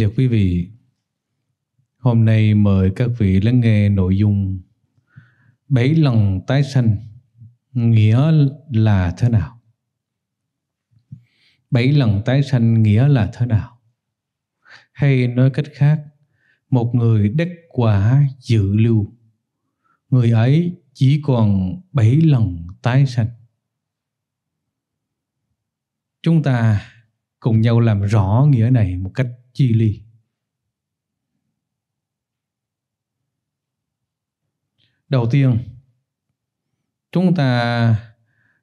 Liệu quý vị, hôm nay mời các vị lắng nghe nội dung bảy lần tái sanh nghĩa là thế nào? Bảy lần tái sanh nghĩa là thế nào? Hay nói cách khác, một người đắc quả dự lưu, người ấy chỉ còn bảy lần tái sanh. Chúng ta cùng nhau làm rõ nghĩa này một cách chi ly. Đầu tiên, chúng ta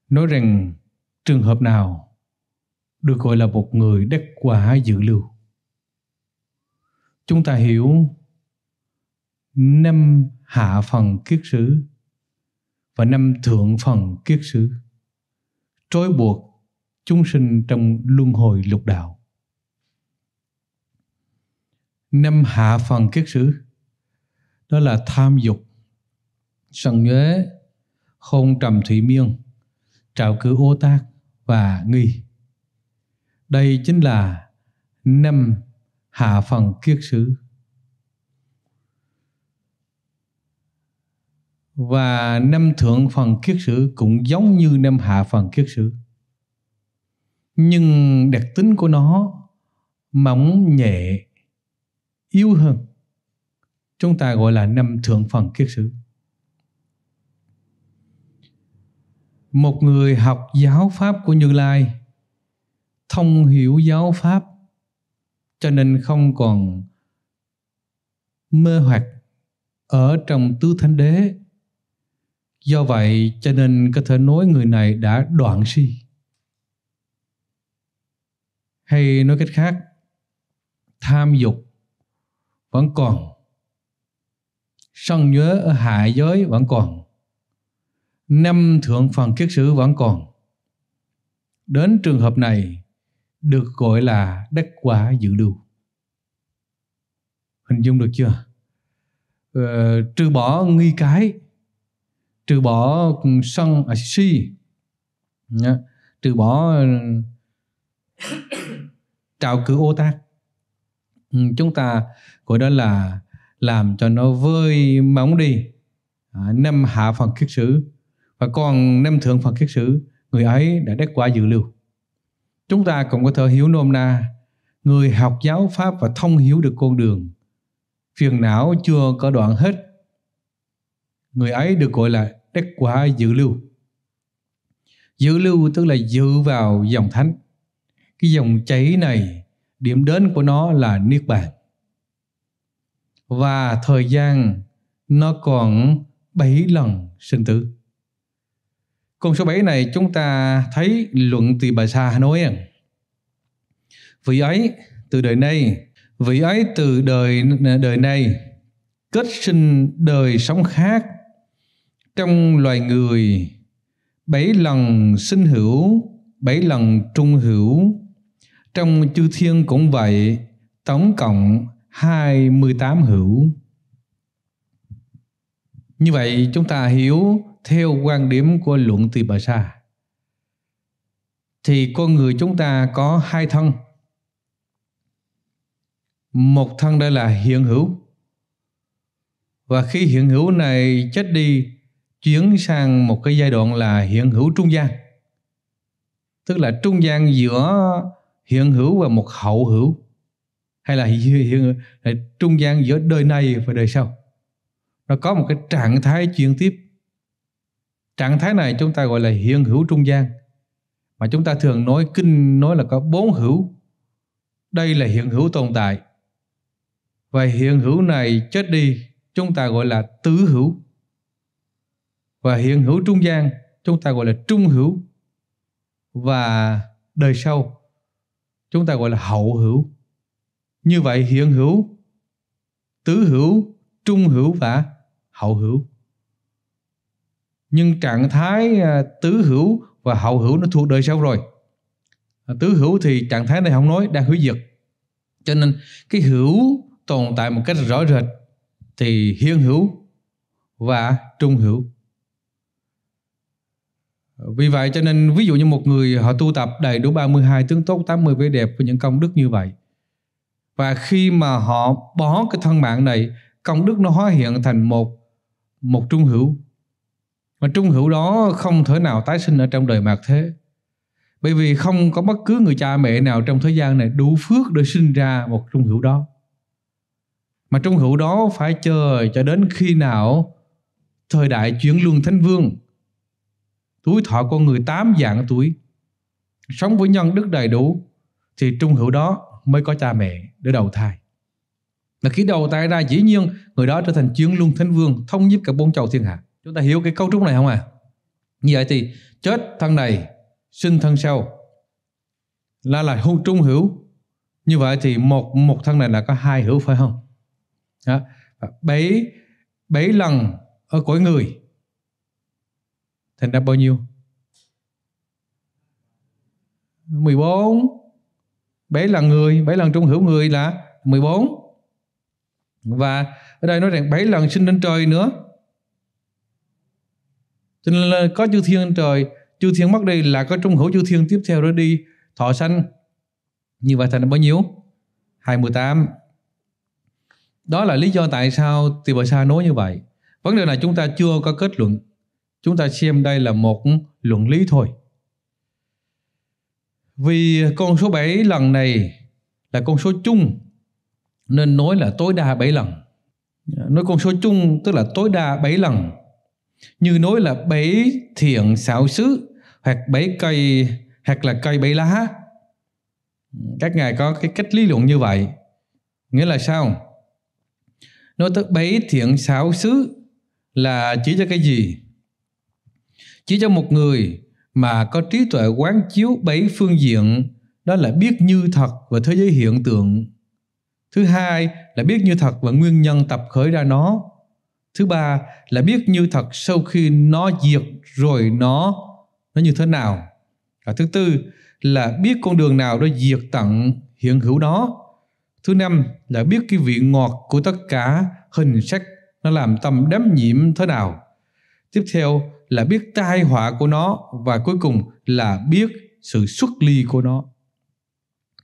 nói rằng trường hợp nào được gọi là một người đắc quả dự lưu. Chúng ta hiểu năm hạ phần kiết sử và năm thượng phần kiết sử trói buộc chúng sinh trong luân hồi lục đạo năm hạ phần kiết sử đó là tham dục sân nhuế hôn trầm thủy miên trạo cử ô tác và nghi đây chính là năm hạ phần kiết sử và năm thượng phần kiết sử cũng giống như năm hạ phần kiết sử nhưng đặc tính của nó mỏng nhẹ yếu hơn chúng ta gọi là năm thượng phần kiết sử một người học giáo pháp của như lai thông hiểu giáo pháp cho nên không còn mơ hoặc ở trong tứ thánh đế do vậy cho nên có thể nói người này đã đoạn si hay nói cách khác tham dục vẫn còn sân nhớ ở hạ giới vẫn còn năm thượng phần kiết sử vẫn còn đến trường hợp này được gọi là đắc quả dự lưu hình dung được chưa ờ, trừ bỏ nghi cái trừ bỏ sân à, si Nha. trừ bỏ trào cử ô tác ừ, chúng ta của đó là làm cho nó vơi móng đi à, năm hạ phần kiết sử và còn năm thượng phần kiết sử người ấy đã đắc quả dự lưu chúng ta cũng có thể hiểu nôm na người học giáo pháp và thông hiểu được con đường phiền não chưa có đoạn hết người ấy được gọi là đắc quả dự lưu dự lưu tức là dự vào dòng thánh cái dòng chảy này điểm đến của nó là niết bàn và thời gian nó còn 7 lần sinh tử. Con số 7 này chúng ta thấy luận từ bà Sa nói rằng Vị ấy từ đời nay vị ấy từ đời đời nay kết sinh đời sống khác trong loài người bảy lần sinh hữu, bảy lần trung hữu. Trong chư thiên cũng vậy, tổng cộng 28 hữu. Như vậy chúng ta hiểu theo quan điểm của luận từ bà sa thì con người chúng ta có hai thân. Một thân đây là hiện hữu. Và khi hiện hữu này chết đi chuyển sang một cái giai đoạn là hiện hữu trung gian. Tức là trung gian giữa hiện hữu và một hậu hữu hay là trung gian giữa đời này và đời sau nó có một cái trạng thái chuyển tiếp trạng thái này chúng ta gọi là hiện hữu trung gian mà chúng ta thường nói kinh nói là có bốn hữu đây là hiện hữu tồn tại và hiện hữu này chết đi chúng ta gọi là tứ hữu và hiện hữu trung gian chúng ta gọi là trung hữu và đời sau chúng ta gọi là hậu hữu như vậy hiện hữu, tứ hữu, trung hữu và hậu hữu. Nhưng trạng thái à, tứ hữu và hậu hữu nó thuộc đời sau rồi. À, tứ hữu thì trạng thái này không nói, đang hủy diệt. Cho nên cái hữu tồn tại một cách rõ rệt thì hiên hữu và trung hữu. Vì vậy cho nên ví dụ như một người họ tu tập đầy đủ 32 tướng tốt 80 vẻ đẹp với những công đức như vậy và khi mà họ bỏ cái thân mạng này công đức nó hóa hiện thành một một trung hữu mà trung hữu đó không thể nào tái sinh ở trong đời mạt thế bởi vì không có bất cứ người cha mẹ nào trong thế gian này đủ phước để sinh ra một trung hữu đó mà trung hữu đó phải chờ cho đến khi nào thời đại chuyển luân thánh vương tuổi thọ con người tám dạng tuổi sống với nhân đức đầy đủ thì trung hữu đó mới có cha mẹ để đầu thai. Mà khi đầu thai ra dĩ nhiên người đó trở thành chiến luân thánh vương thông giúp cả bốn châu thiên hạ. Chúng ta hiểu cái cấu trúc này không à? Như vậy thì chết thân này sinh thân sau là là hữu trung hữu như vậy thì một một thân này là có hai hữu phải không đó. bảy bảy lần ở cõi người thành ra bao nhiêu 14 bảy lần người bảy lần trung hữu người là 14 và ở đây nói rằng bảy lần sinh lên trời nữa cho nên là có chư thiên lên trời chư thiên mất đi là có trung hữu chư thiên tiếp theo đó đi thọ sanh như vậy thành bao nhiêu 28 đó là lý do tại sao Tỳ Bà Sa nói như vậy vấn đề này chúng ta chưa có kết luận chúng ta xem đây là một luận lý thôi vì con số 7 lần này là con số chung nên nói là tối đa 7 lần. Nói con số chung tức là tối đa 7 lần. Như nói là 7 thiện xảo xứ hoặc 7 cây hoặc là cây 7 lá. Các ngài có cái cách lý luận như vậy. Nghĩa là sao? Nói tới 7 thiện xảo xứ là chỉ cho cái gì? Chỉ cho một người mà có trí tuệ quán chiếu bảy phương diện đó là biết như thật và thế giới hiện tượng thứ hai là biết như thật và nguyên nhân tập khởi ra nó thứ ba là biết như thật sau khi nó diệt rồi nó nó như thế nào và thứ tư là biết con đường nào đó diệt tận hiện hữu đó thứ năm là biết cái vị ngọt của tất cả hình sắc nó làm tâm đắm nhiễm thế nào tiếp theo là biết tai họa của nó và cuối cùng là biết sự xuất ly của nó.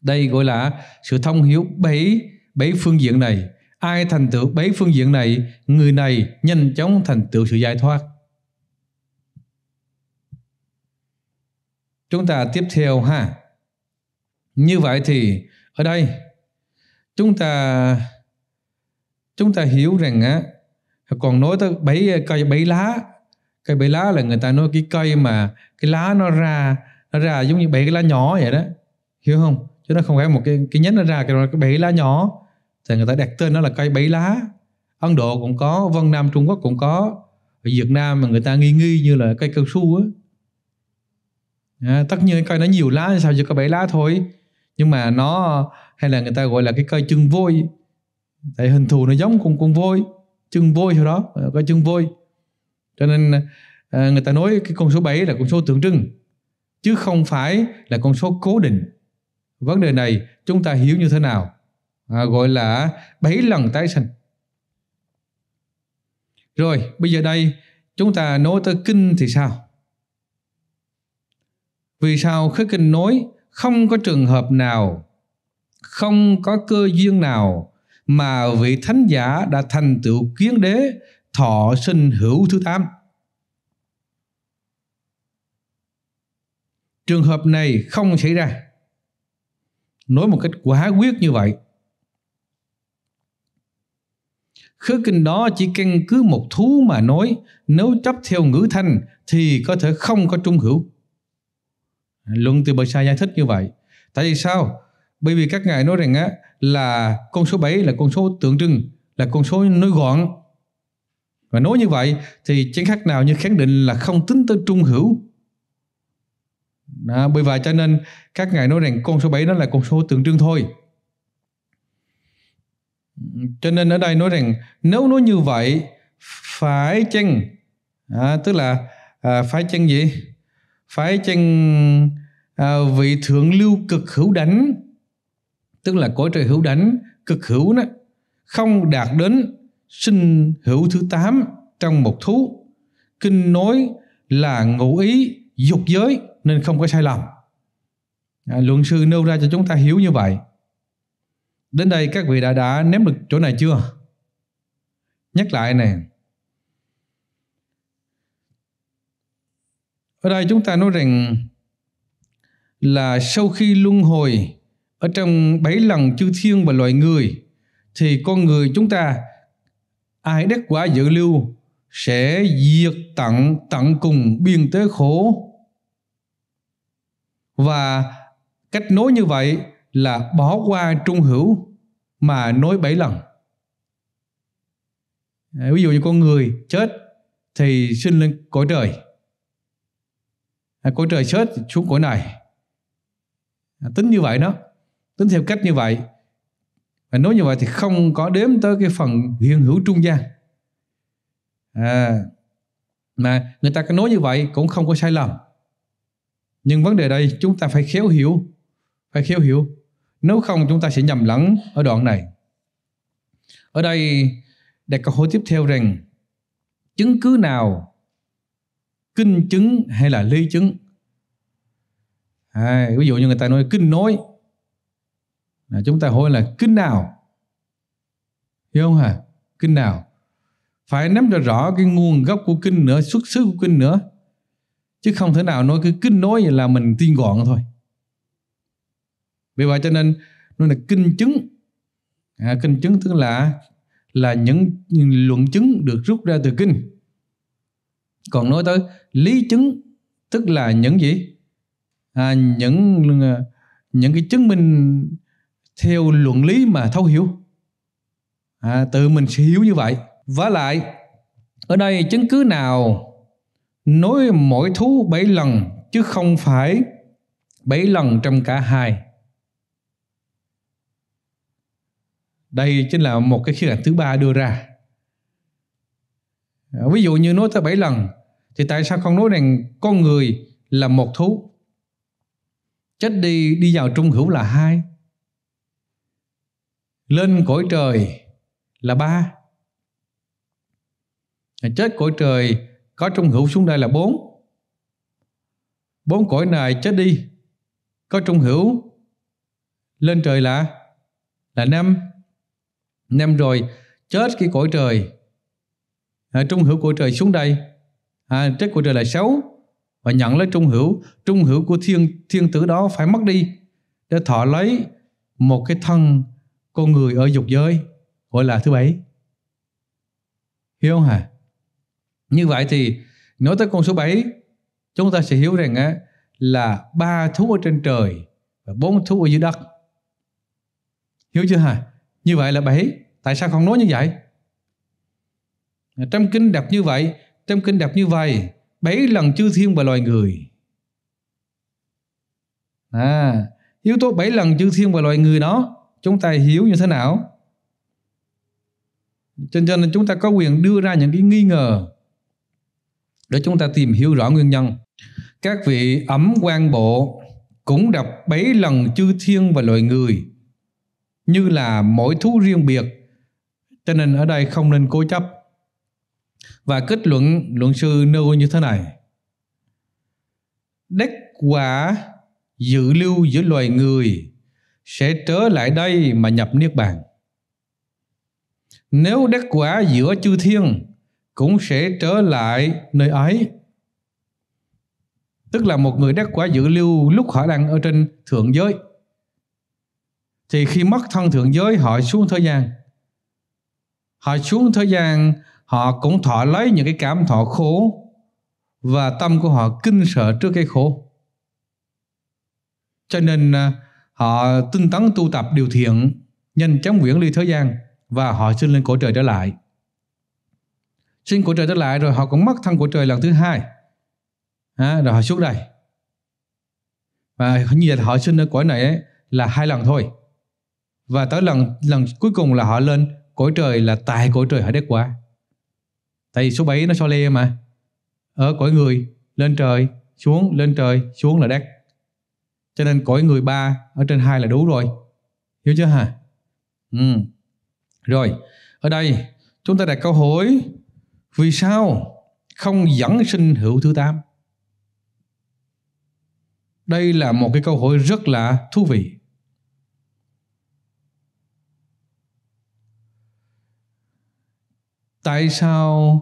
Đây gọi là sự thông hiểu bảy bảy phương diện này. Ai thành tựu bảy phương diện này, người này nhanh chóng thành tựu sự giải thoát. Chúng ta tiếp theo ha. Như vậy thì ở đây chúng ta chúng ta hiểu rằng á còn nói tới bảy cây bảy lá cây bể lá là người ta nói cái cây mà cái lá nó ra nó ra giống như bảy cái lá nhỏ vậy đó hiểu không chứ nó không phải một cái cái nhánh nó ra cái, cái bảy lá nhỏ thì người ta đặt tên nó là cây bảy lá ấn độ cũng có vân nam trung quốc cũng có ở việt nam mà người ta nghi nghi như là cây cao su á à, tất nhiên cây nó nhiều lá sao chỉ có bảy lá thôi nhưng mà nó hay là người ta gọi là cái cây chân vôi tại hình thù nó giống con con vôi chân vôi sau đó ờ, có chân vôi cho nên à, người ta nói cái con số 7 là con số tượng trưng chứ không phải là con số cố định vấn đề này chúng ta hiểu như thế nào à, gọi là 7 lần tái sinh rồi bây giờ đây chúng ta nói tới kinh thì sao vì sao khế kinh nói không có trường hợp nào không có cơ duyên nào mà vị thánh giả đã thành tựu kiến đế thọ sinh hữu thứ tám. Trường hợp này không xảy ra. Nói một cách quá quyết như vậy. Khứ kinh đó chỉ căn cứ một thú mà nói, nếu chấp theo ngữ thanh thì có thể không có trung hữu. Luận từ bờ xa giải thích như vậy. Tại vì sao? Bởi vì các ngài nói rằng á, là con số 7 là con số tượng trưng, là con số nói gọn, và nói như vậy thì chẳng khác nào như khẳng định là không tính tới trung hữu. Đó, bởi vậy cho nên các ngài nói rằng con số 7 đó là con số tượng trưng thôi. Cho nên ở đây nói rằng nếu nói như vậy phải chăng à, tức là à, phải chăng gì? Phải chăng à, vị thượng lưu cực hữu đánh tức là cõi trời hữu đánh cực hữu đó không đạt đến sinh hữu thứ tám trong một thú. Kinh nói là ngụ ý dục giới nên không có sai lầm. À, luận sư nêu ra cho chúng ta hiểu như vậy. Đến đây các vị đã đã ném được chỗ này chưa? Nhắc lại này. Ở đây chúng ta nói rằng là sau khi luân hồi ở trong bảy lần chư thiên và loài người thì con người chúng ta ai đắc quả dự lưu sẽ diệt tận tận cùng biên tế khổ và cách nối như vậy là bỏ qua trung hữu mà nối bảy lần à, ví dụ như con người chết thì sinh lên cõi trời à, cõi trời chết xuống cõi này à, tính như vậy đó tính theo cách như vậy và nếu như vậy thì không có đếm tới cái phần hiện hữu trung gian à, mà người ta có nói như vậy cũng không có sai lầm nhưng vấn đề đây chúng ta phải khéo hiểu phải khéo hiểu nếu không chúng ta sẽ nhầm lẫn ở đoạn này ở đây đặt câu hỏi tiếp theo rằng chứng cứ nào kinh chứng hay là ly chứng à, ví dụ như người ta nói kinh nói à, chúng ta hỏi là kinh nào hiểu không hả kinh nào phải nắm cho rõ cái nguồn gốc của kinh nữa xuất xứ của kinh nữa chứ không thể nào nói cứ kinh nói vậy là mình tiên gọn thôi vì vậy cho nên nó là kinh chứng à, kinh chứng tức là là những, những luận chứng được rút ra từ kinh còn nói tới lý chứng tức là những gì à, những à, những cái chứng minh theo luận lý mà thấu hiểu à, tự mình sẽ hiểu như vậy vả lại ở đây chứng cứ nào nối mỗi thú bảy lần chứ không phải bảy lần trong cả hai đây chính là một cái khía cạnh thứ ba đưa ra ví dụ như nói tới bảy lần thì tại sao không nói rằng con người là một thú chết đi đi vào trung hữu là hai lên cõi trời là ba à, chết cõi trời có trung hữu xuống đây là bốn bốn cõi này chết đi có trung hữu lên trời là là năm năm rồi chết khi cõi trời à, trung hữu cõi trời xuống đây à, chết cõi trời là sáu và nhận lấy trung hữu trung hữu của thiên thiên tử đó phải mất đi để thọ lấy một cái thân con người ở dục giới gọi là thứ bảy hiểu không hả như vậy thì nói tới con số 7 chúng ta sẽ hiểu rằng á, là ba thú ở trên trời và bốn thú ở dưới đất hiểu chưa hả như vậy là bảy tại sao không nói như vậy trong kinh đặt như vậy trong kinh đặt như vậy bảy lần chư thiên và loài người à, yếu tố bảy lần chư thiên và loài người đó chúng ta hiếu như thế nào cho nên chúng ta có quyền đưa ra những cái nghi ngờ để chúng ta tìm hiểu rõ nguyên nhân các vị ấm quan bộ cũng đập bảy lần chư thiên và loài người như là mỗi thú riêng biệt cho nên ở đây không nên cố chấp và kết luận luận sư nêu như thế này đất quả dự lưu giữa loài người sẽ trở lại đây mà nhập niết bàn nếu đắc quả giữa chư thiên cũng sẽ trở lại nơi ấy tức là một người đắc quả dự lưu lúc họ đang ở trên thượng giới thì khi mất thân thượng giới họ xuống thế gian họ xuống thế gian họ cũng thọ lấy những cái cảm thọ khổ và tâm của họ kinh sợ trước cái khổ cho nên à, Họ tinh tấn tu tập điều thiện, nhanh chóng viễn ly thế gian và họ sinh lên cõi trời trở lại. Sinh cõi trời trở lại rồi họ cũng mất thân cõi trời lần thứ hai. À, rồi họ xuống đây. Và như vậy họ sinh ở cõi này ấy, là hai lần thôi. Và tới lần lần cuối cùng là họ lên cõi trời là tại cõi trời họ đét quả. Tại vì số 7 nó so le mà. Ở cõi người, lên trời, xuống, lên trời, xuống là đét cho nên cõi người ba ở trên hai là đủ rồi hiểu chưa hả ừ. rồi ở đây chúng ta đặt câu hỏi vì sao không dẫn sinh hữu thứ tám đây là một cái câu hỏi rất là thú vị tại sao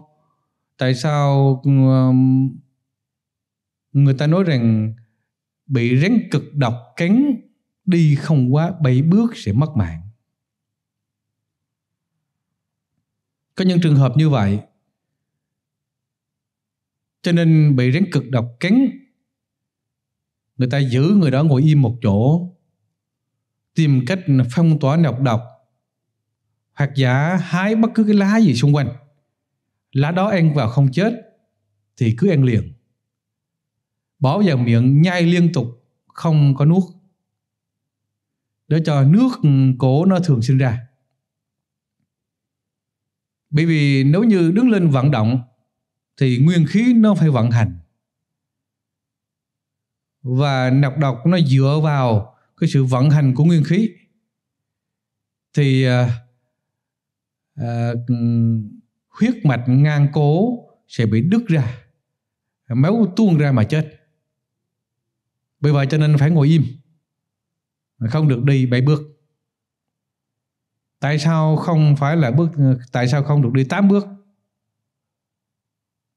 tại sao người ta nói rằng bị rắn cực độc cắn đi không quá 7 bước sẽ mất mạng. Có những trường hợp như vậy. Cho nên bị rắn cực độc cắn người ta giữ người đó ngồi im một chỗ tìm cách phong tỏa độc độc hoặc giả hái bất cứ cái lá gì xung quanh lá đó ăn vào không chết thì cứ ăn liền bỏ vào miệng nhai liên tục không có nuốt để cho nước cổ nó thường sinh ra bởi vì nếu như đứng lên vận động thì nguyên khí nó phải vận hành và nọc độc nó dựa vào cái sự vận hành của nguyên khí thì à, à huyết mạch ngang cố sẽ bị đứt ra máu tuôn ra mà chết bởi vậy cho nên phải ngồi im không được đi bảy bước tại sao không phải là bước tại sao không được đi tám bước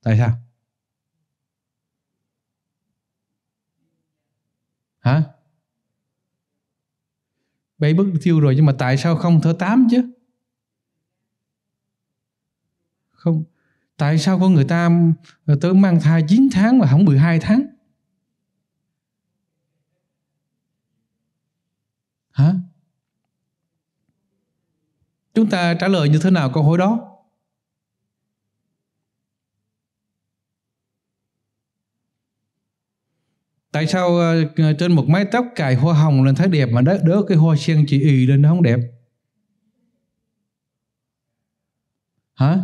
tại sao hả bảy bước thiêu rồi nhưng mà tại sao không thở tám chứ không tại sao có người ta tới mang thai 9 tháng mà không 12 tháng chúng ta trả lời như thế nào câu hỏi đó tại sao ờ, ờ, trên một mái tóc cài hoa hồng lên thấy đẹp mà đỡ, đỡ cái hoa sen chị ì lên nó không đẹp hả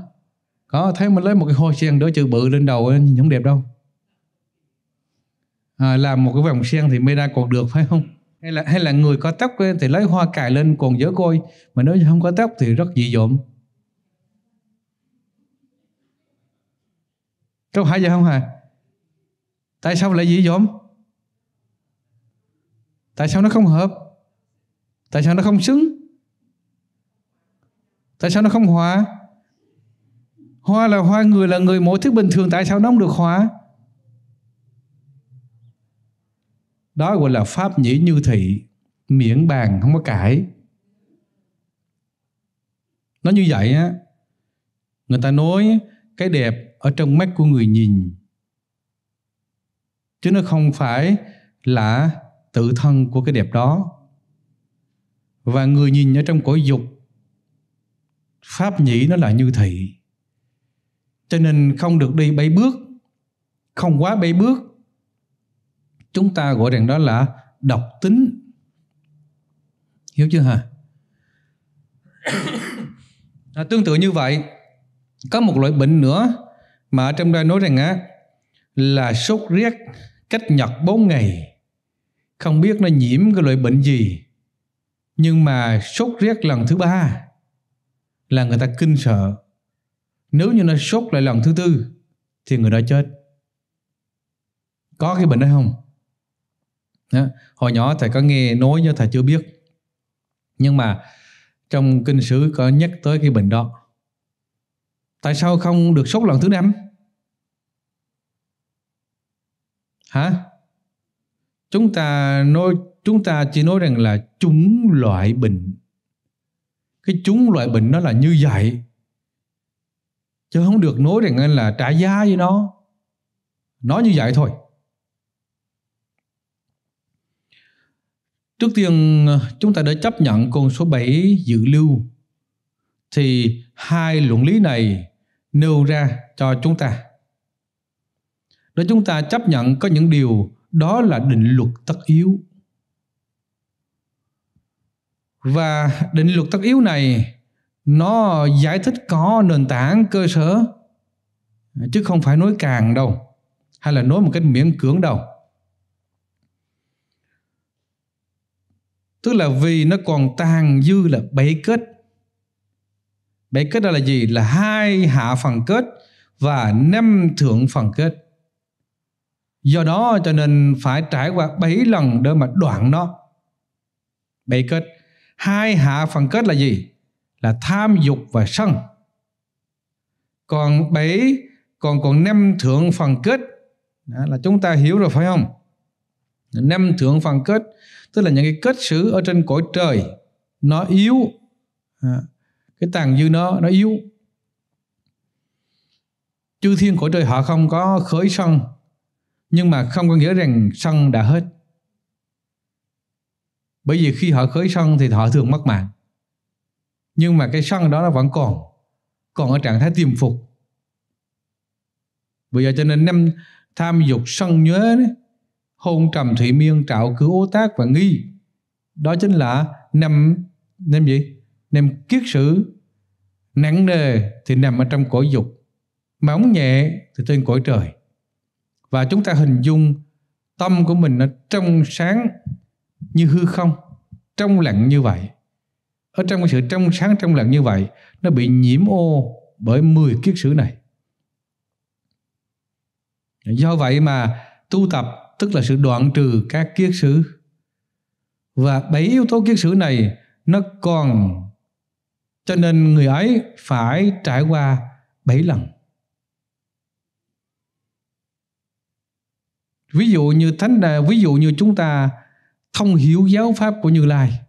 có thấy mình lấy một cái hoa sen đỡ chữ bự lên đầu nhìn không đẹp đâu à, làm một cái vòng sen thì mê ra còn được phải không hay là hay là người có tóc thì lấy hoa cài lên còn dở coi mà nếu không có tóc thì rất dị dộm có phải vậy không hả tại sao lại dị dộm tại sao nó không hợp tại sao nó không xứng tại sao nó không hòa hoa là hoa người là người mỗi thứ bình thường tại sao nó không được hòa đó gọi là pháp nhĩ như thị miễn bàn không có cãi nó như vậy á người ta nói cái đẹp ở trong mắt của người nhìn chứ nó không phải là tự thân của cái đẹp đó và người nhìn ở trong cõi dục pháp nhĩ nó là như thị cho nên không được đi bảy bước không quá bảy bước chúng ta gọi rằng đó là độc tính hiểu chưa hả à, tương tự như vậy có một loại bệnh nữa mà ở trong đây nói rằng á là sốt rét cách nhật 4 ngày không biết nó nhiễm cái loại bệnh gì nhưng mà sốt rét lần thứ ba là người ta kinh sợ nếu như nó sốt lại lần thứ tư thì người đó chết có cái bệnh đó không đó. hồi nhỏ thầy có nghe nói nhưng thầy chưa biết nhưng mà trong kinh sử có nhắc tới cái bệnh đó tại sao không được sốt lần thứ năm hả chúng ta nói chúng ta chỉ nói rằng là chúng loại bệnh cái chúng loại bệnh nó là như vậy chứ không được nói rằng là trả giá với nó nói như vậy thôi Trước tiên ờ, chúng ta đã chấp nhận con số 7 dự lưu thì hai luận lý này nêu ra cho chúng ta. Để chúng ta chấp nhận có những điều đó là định luật tất yếu. Và định luật tất yếu này nó giải thích có nền tảng cơ sở chứ không phải nói càng đâu hay là nói một cách miễn cưỡng đâu tức là vì nó còn tàn dư là bảy kết bảy kết đó là gì là hai hạ phần kết và năm thượng phần kết do đó cho nên phải trải qua bảy lần để mà đoạn nó bảy kết hai hạ phần kết là gì là tham dục và sân còn bảy còn còn năm thượng phần kết đó là chúng ta hiểu rồi phải không năm thượng phần kết tức là những cái kết xứ ở trên cõi trời nó yếu à, cái tàn dư nó nó yếu chư thiên cõi trời họ không có khởi sân nhưng mà không có nghĩa rằng sân đã hết bởi vì khi họ khởi sân thì họ thường mất mạng nhưng mà cái sân đó nó vẫn còn còn ở trạng thái tiềm phục bây giờ cho nên năm tham dục sân nhớ đấy, hôn trầm thủy miên trạo cử ô tác và nghi đó chính là nằm nằm gì nằm kiết sử nặng nề thì nằm ở trong cõi dục móng nhẹ thì trên cõi trời và chúng ta hình dung tâm của mình nó trong sáng như hư không trong lặng như vậy ở trong cái sự trong sáng trong lặng như vậy nó bị nhiễm ô bởi 10 kiết sử này do vậy mà tu tập tức là sự đoạn trừ các kiết sử. Và bảy yếu tố kiết sử này nó còn cho nên người ấy phải trải qua bảy lần. Ví dụ như thánh đà, ví dụ như chúng ta thông hiểu giáo pháp của Như Lai.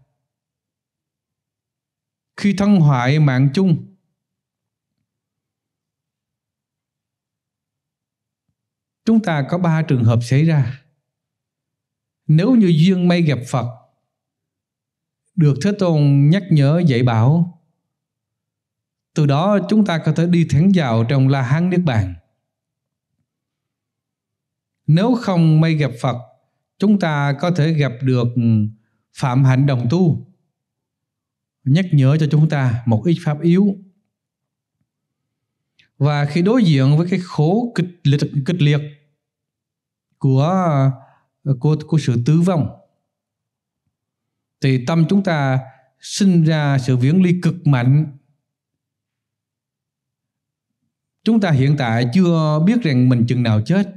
Khi thân hoại mạng chung chúng ta có ba trường hợp xảy ra nếu như duyên may gặp Phật được Thế Tôn nhắc nhở dạy bảo từ đó chúng ta có thể đi thẳng vào trong La Hán Niết Bàn nếu không may gặp Phật chúng ta có thể gặp được phạm hạnh đồng tu nhắc nhở cho chúng ta một ít pháp yếu và khi đối diện với cái khổ kịch liệt, kịch liệt của của ờ, của sự tử vong thì tâm chúng ta sinh ra sự viễn ly cực mạnh chúng ta hiện tại chưa biết rằng mình chừng nào chết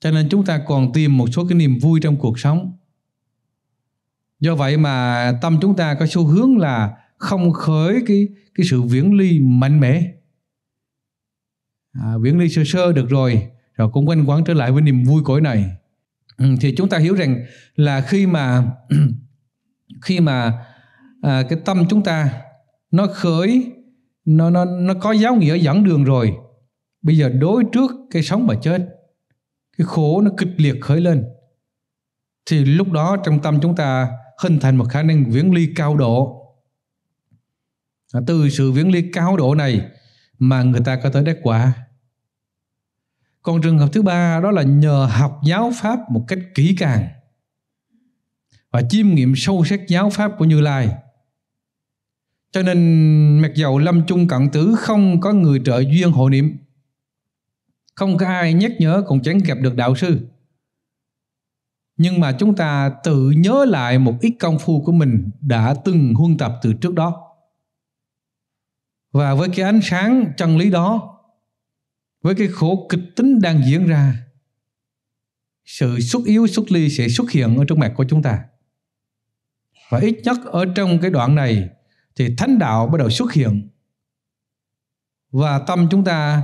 cho nên chúng ta còn tìm một số cái niềm vui trong cuộc sống do vậy mà tâm chúng ta có xu hướng là không khởi cái cái sự viễn ly mạnh mẽ à, viễn ly sơ sơ được rồi rồi cũng quanh quẩn trở lại với niềm vui cõi này Ừ, thì chúng ta hiểu rằng là khi mà khi mà à, cái tâm chúng ta nó khởi nó nó nó có giáo nghĩa dẫn đường rồi bây giờ đối trước cái sống và chết cái khổ nó kịch liệt khởi lên thì lúc đó trong tâm chúng ta hình thành một khả năng viễn ly cao độ à, từ sự viễn ly cao độ này mà người ta có tới đắc quả còn trường hợp thứ ba đó là nhờ học giáo pháp một cách kỹ càng và chiêm nghiệm sâu sắc giáo pháp của Như Lai. Cho nên mặc dầu lâm chung cận tử không có người trợ duyên hộ niệm, không có ai nhắc nhở cũng chẳng gặp được đạo sư. Nhưng mà chúng ta tự nhớ lại một ít công phu của mình đã từng huân tập từ trước đó. Và với cái ánh sáng chân lý đó với cái khổ kịch tính đang diễn ra sự xuất yếu xuất ly sẽ xuất hiện ở trong mạch của chúng ta và ít nhất ở trong cái đoạn này thì thánh đạo bắt đầu xuất hiện và tâm chúng ta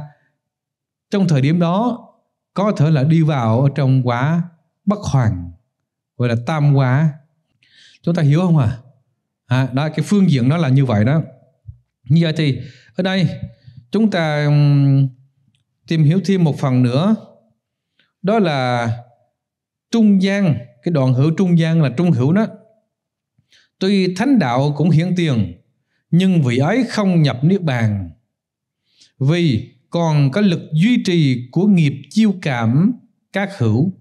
trong thời điểm đó có thể là đi vào ở trong quả bất hoàng gọi là tam quả chúng ta hiểu không à? à đó cái phương diện đó là như vậy đó như vậy thì ở đây chúng ta tìm hiểu thêm một phần nữa đó là trung gian cái đoạn hữu trung gian là trung hữu đó tuy thánh đạo cũng hiển tiền nhưng vị ấy không nhập niết bàn vì còn có lực duy trì của nghiệp chiêu cảm các hữu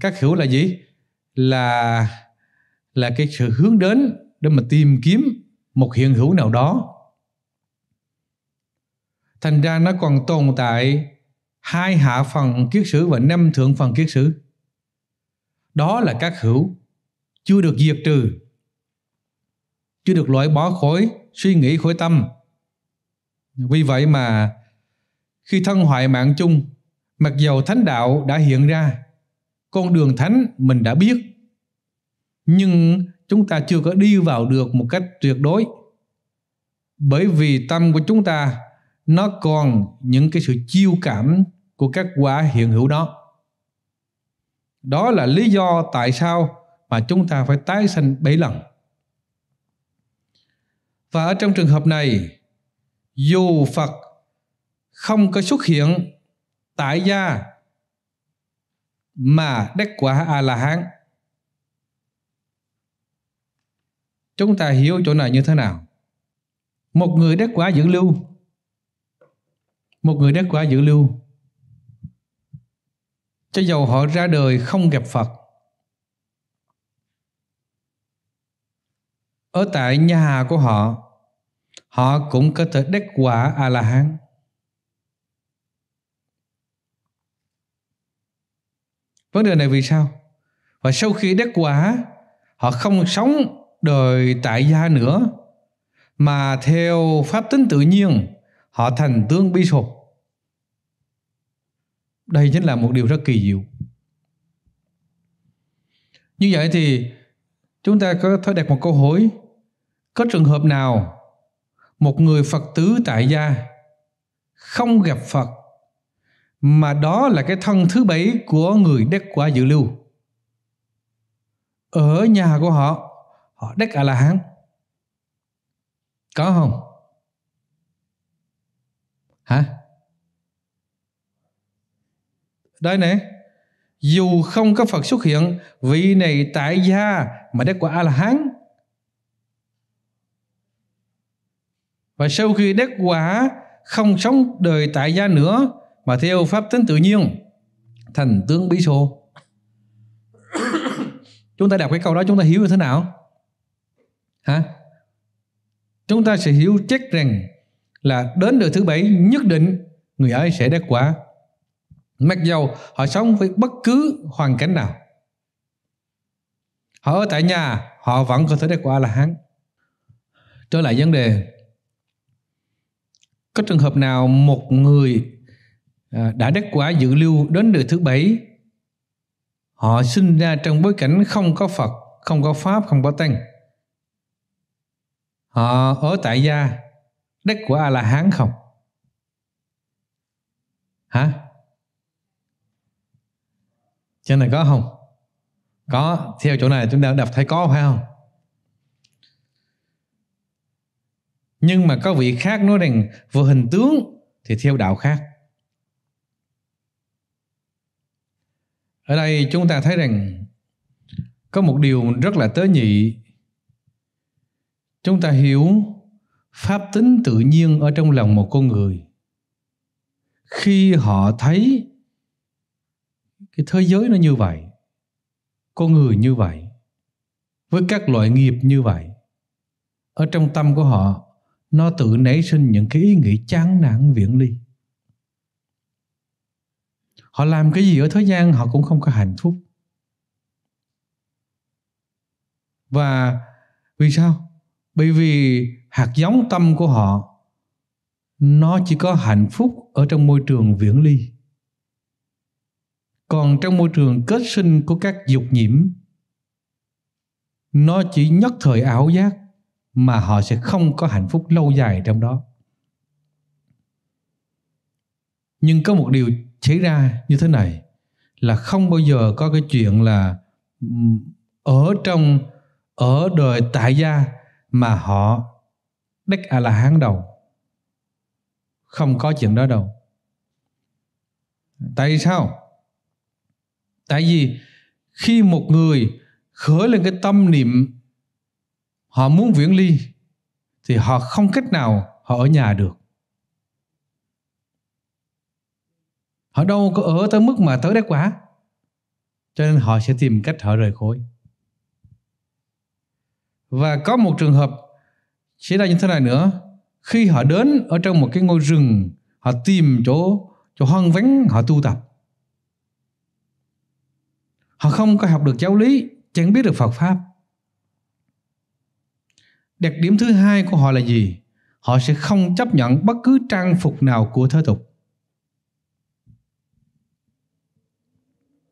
các hữu là gì là là cái sự hướng đến để mà tìm kiếm một hiện hữu nào đó thành ra nó còn tồn tại hai hạ phần kiết sử và năm thượng phần kiết sử đó là các hữu chưa được diệt trừ chưa được loại bỏ khỏi suy nghĩ khỏi tâm vì vậy mà khi thân hoại mạng chung mặc dầu thánh đạo đã hiện ra con đường thánh mình đã biết nhưng chúng ta chưa có đi vào được một cách tuyệt đối bởi vì tâm của chúng ta nó còn những cái sự chiêu cảm của các quả hiện hữu đó đó là lý do tại sao mà chúng ta phải tái sanh bảy lần và ở trong trường hợp này dù phật không có xuất hiện tại gia mà đắc quả a la hán chúng ta hiểu chỗ này như thế nào một người đắc quả dưỡng lưu một người đắc quả dự lưu cho dầu họ ra đời không gặp Phật ở tại nhà của họ họ cũng có thể đắc quả a la hán vấn đề này vì sao và sau khi đắc quả họ không sống đời tại gia nữa mà theo pháp tính tự nhiên họ thành tướng bi sụp đây chính là một điều rất kỳ diệu như vậy thì chúng ta có thể đặt một câu hỏi có trường hợp nào một người phật tử tại gia không gặp phật mà đó là cái thân thứ bảy của người đắc quả dự lưu ở nhà của họ họ đắc a la hán có không Hả? Đây này, dù không có Phật xuất hiện, vị này tại gia mà đắc quả A-la-hán. Và sau khi đắc quả không sống đời tại gia nữa mà theo pháp tính tự nhiên thành tướng bí xô. chúng ta đọc cái câu đó chúng ta hiểu như thế nào? Hả? Chúng ta sẽ hiểu chắc rằng là đến đời thứ bảy nhất định người ấy sẽ đắc quả mặc dầu họ sống với bất cứ hoàn cảnh nào họ ở tại nhà họ vẫn có thể đắc quả là hán trở lại vấn đề có trường hợp nào một người à, đã đắc quả dự lưu đến đời thứ bảy họ sinh ra trong bối cảnh không có phật không có pháp không có tăng họ ở tại gia đất của a la hán không hả trên này có không có theo chỗ này chúng ta đọc thấy có phải không nhưng mà có vị khác nói rằng vừa hình tướng thì theo đạo khác ở đây chúng ta thấy rằng có một điều rất là tế nhị chúng ta hiểu pháp tính tự nhiên ở trong lòng một con người khi họ thấy cái thế giới nó như vậy con người như vậy với các loại nghiệp như vậy ở trong tâm của họ nó tự nảy sinh những cái ý nghĩ chán nản viễn ly họ làm cái gì ở thế gian họ cũng không có hạnh phúc và vì sao bởi vì hạt giống tâm của họ nó chỉ có hạnh phúc ở trong môi trường viễn ly còn trong môi trường kết sinh của các dục nhiễm nó chỉ nhất thời ảo giác mà họ sẽ không có hạnh phúc lâu dài trong đó nhưng có một điều xảy ra như thế này là không bao giờ có cái chuyện là ở trong ở đời tại gia mà họ đích a la hán đầu không có chuyện đó đâu tại sao tại vì khi một người khởi lên cái tâm niệm họ muốn viễn ly thì họ không cách nào họ ở nhà được họ đâu có ở tới mức mà tới đất quả cho nên họ sẽ tìm cách họ rời khối và có một trường hợp xảy ra như thế này nữa khi họ đến ở trong một cái ngôi rừng họ tìm chỗ chỗ hoang vắng họ tu tập họ không có học được giáo lý chẳng biết được phật pháp đặc điểm thứ hai của họ là gì họ sẽ không chấp nhận bất cứ trang phục nào của thế tục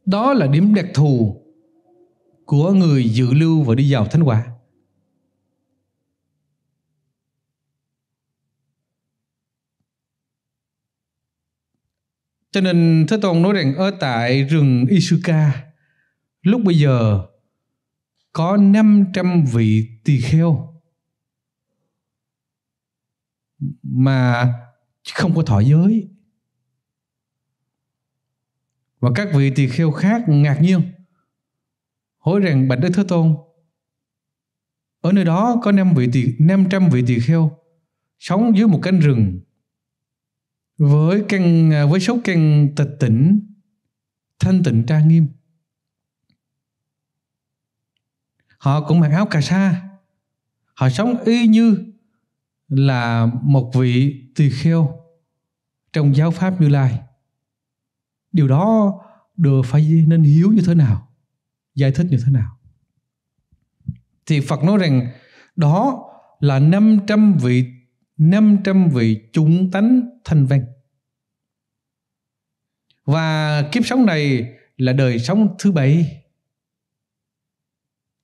đó là điểm đặc thù của người dự lưu và đi vào thánh quả Cho nên Thế Tôn nói rằng ở tại rừng Isuka lúc bây giờ có 500 vị tỳ kheo mà không có thọ giới. Và các vị tỳ kheo khác ngạc nhiên hỏi rằng Bạch Đức Thế Tôn ở nơi đó có 5 vị tỳ, 500 vị tỳ kheo sống dưới một cánh rừng với căn à, với số căn tịch tỉnh thanh tịnh trang nghiêm họ cũng mặc áo cà sa họ sống y như là một vị tỳ kheo trong giáo pháp như lai điều đó được phải nên hiếu như thế nào giải thích như thế nào thì phật nói rằng đó là 500 vị 500 vị chúng tánh thanh văn và kiếp sống này là đời sống thứ bảy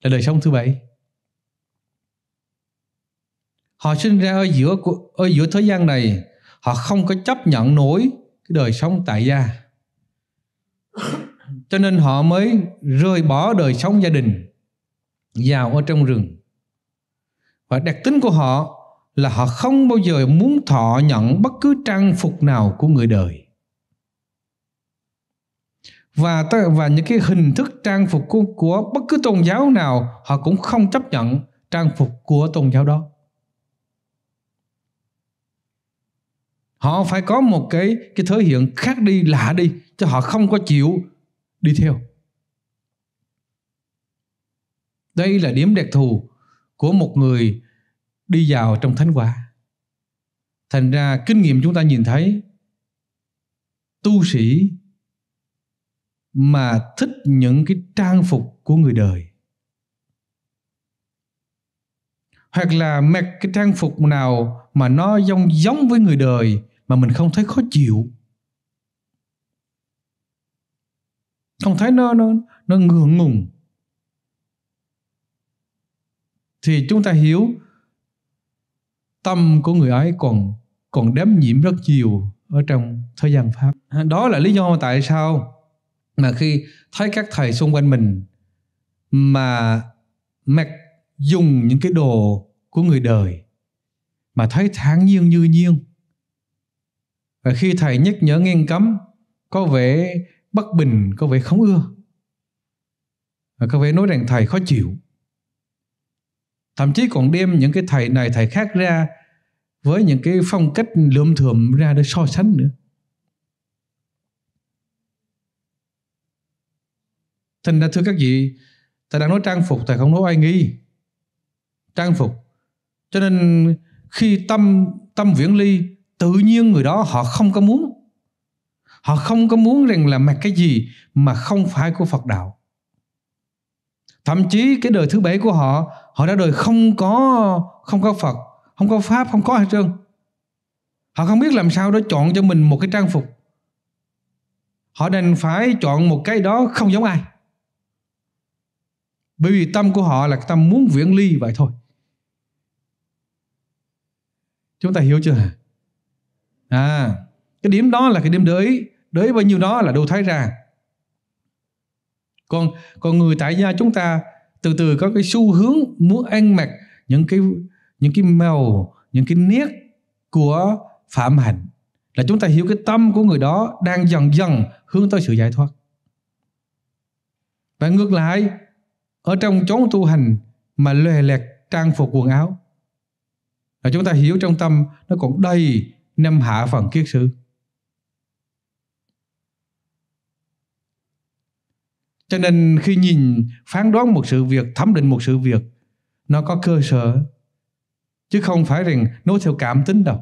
là đời sống thứ bảy họ sinh ra ở giữa ở giữa thế gian này họ không có chấp nhận nổi cái đời sống tại gia cho nên họ mới rơi bỏ đời sống gia đình vào ở trong rừng và đặc tính của họ là họ không bao giờ muốn thọ nhận bất cứ trang phục nào của người đời và và những cái hình thức trang phục của, của bất cứ tôn giáo nào họ cũng không chấp nhận trang phục của tôn giáo đó họ phải có một cái cái thể hiện khác đi lạ đi cho họ không có chịu đi theo đây là điểm đặc thù của một người đi vào trong thánh quả thành ra kinh nghiệm chúng ta nhìn thấy tu sĩ mà thích những cái trang phục của người đời hoặc là mặc cái trang phục nào mà nó giống giống với người đời mà mình không thấy khó chịu không thấy nó nó nó ngượng ngùng thì chúng ta hiểu tâm của người ấy còn còn đếm nhiễm rất nhiều ở trong thời gian pháp đó là lý do tại sao mà khi thấy các thầy xung quanh mình mà mặc dùng những cái đồ của người đời mà thấy thản nhiên như nhiên và khi thầy nhắc nhở nghiêm cấm có vẻ bất bình có vẻ không ưa và có vẻ nói rằng thầy khó chịu thậm chí còn đem những cái thầy này thầy khác ra với những cái phong cách lượm thượm ra để so sánh nữa thành ra thưa các vị thầy đang nói trang phục thầy không nói ai nghi trang phục cho nên khi tâm tâm viễn ly tự nhiên người đó họ không có muốn họ không có muốn rằng là mặc cái gì mà không phải của phật đạo thậm chí cái đời thứ bảy của họ họ đã đời không có không có phật không có pháp không có hết trơn họ không biết làm sao để chọn cho mình một cái trang phục họ đành phải chọn một cái đó không giống ai bởi vì tâm của họ là tâm muốn viễn ly vậy thôi chúng ta hiểu chưa à cái điểm đó là cái điểm đới đới bao nhiêu đó là đâu thấy ra còn còn người tại gia chúng ta từ từ có cái xu hướng muốn ăn mặc những cái những cái màu những cái nét của phạm hạnh là chúng ta hiểu cái tâm của người đó đang dần dần hướng tới sự giải thoát và ngược lại ở trong chốn tu hành mà lòe lẹt trang phục quần áo là chúng ta hiểu trong tâm nó còn đầy năm hạ phần kiết sử cho nên khi nhìn phán đoán một sự việc thẩm định một sự việc nó có cơ sở chứ không phải rằng nói theo cảm tính đâu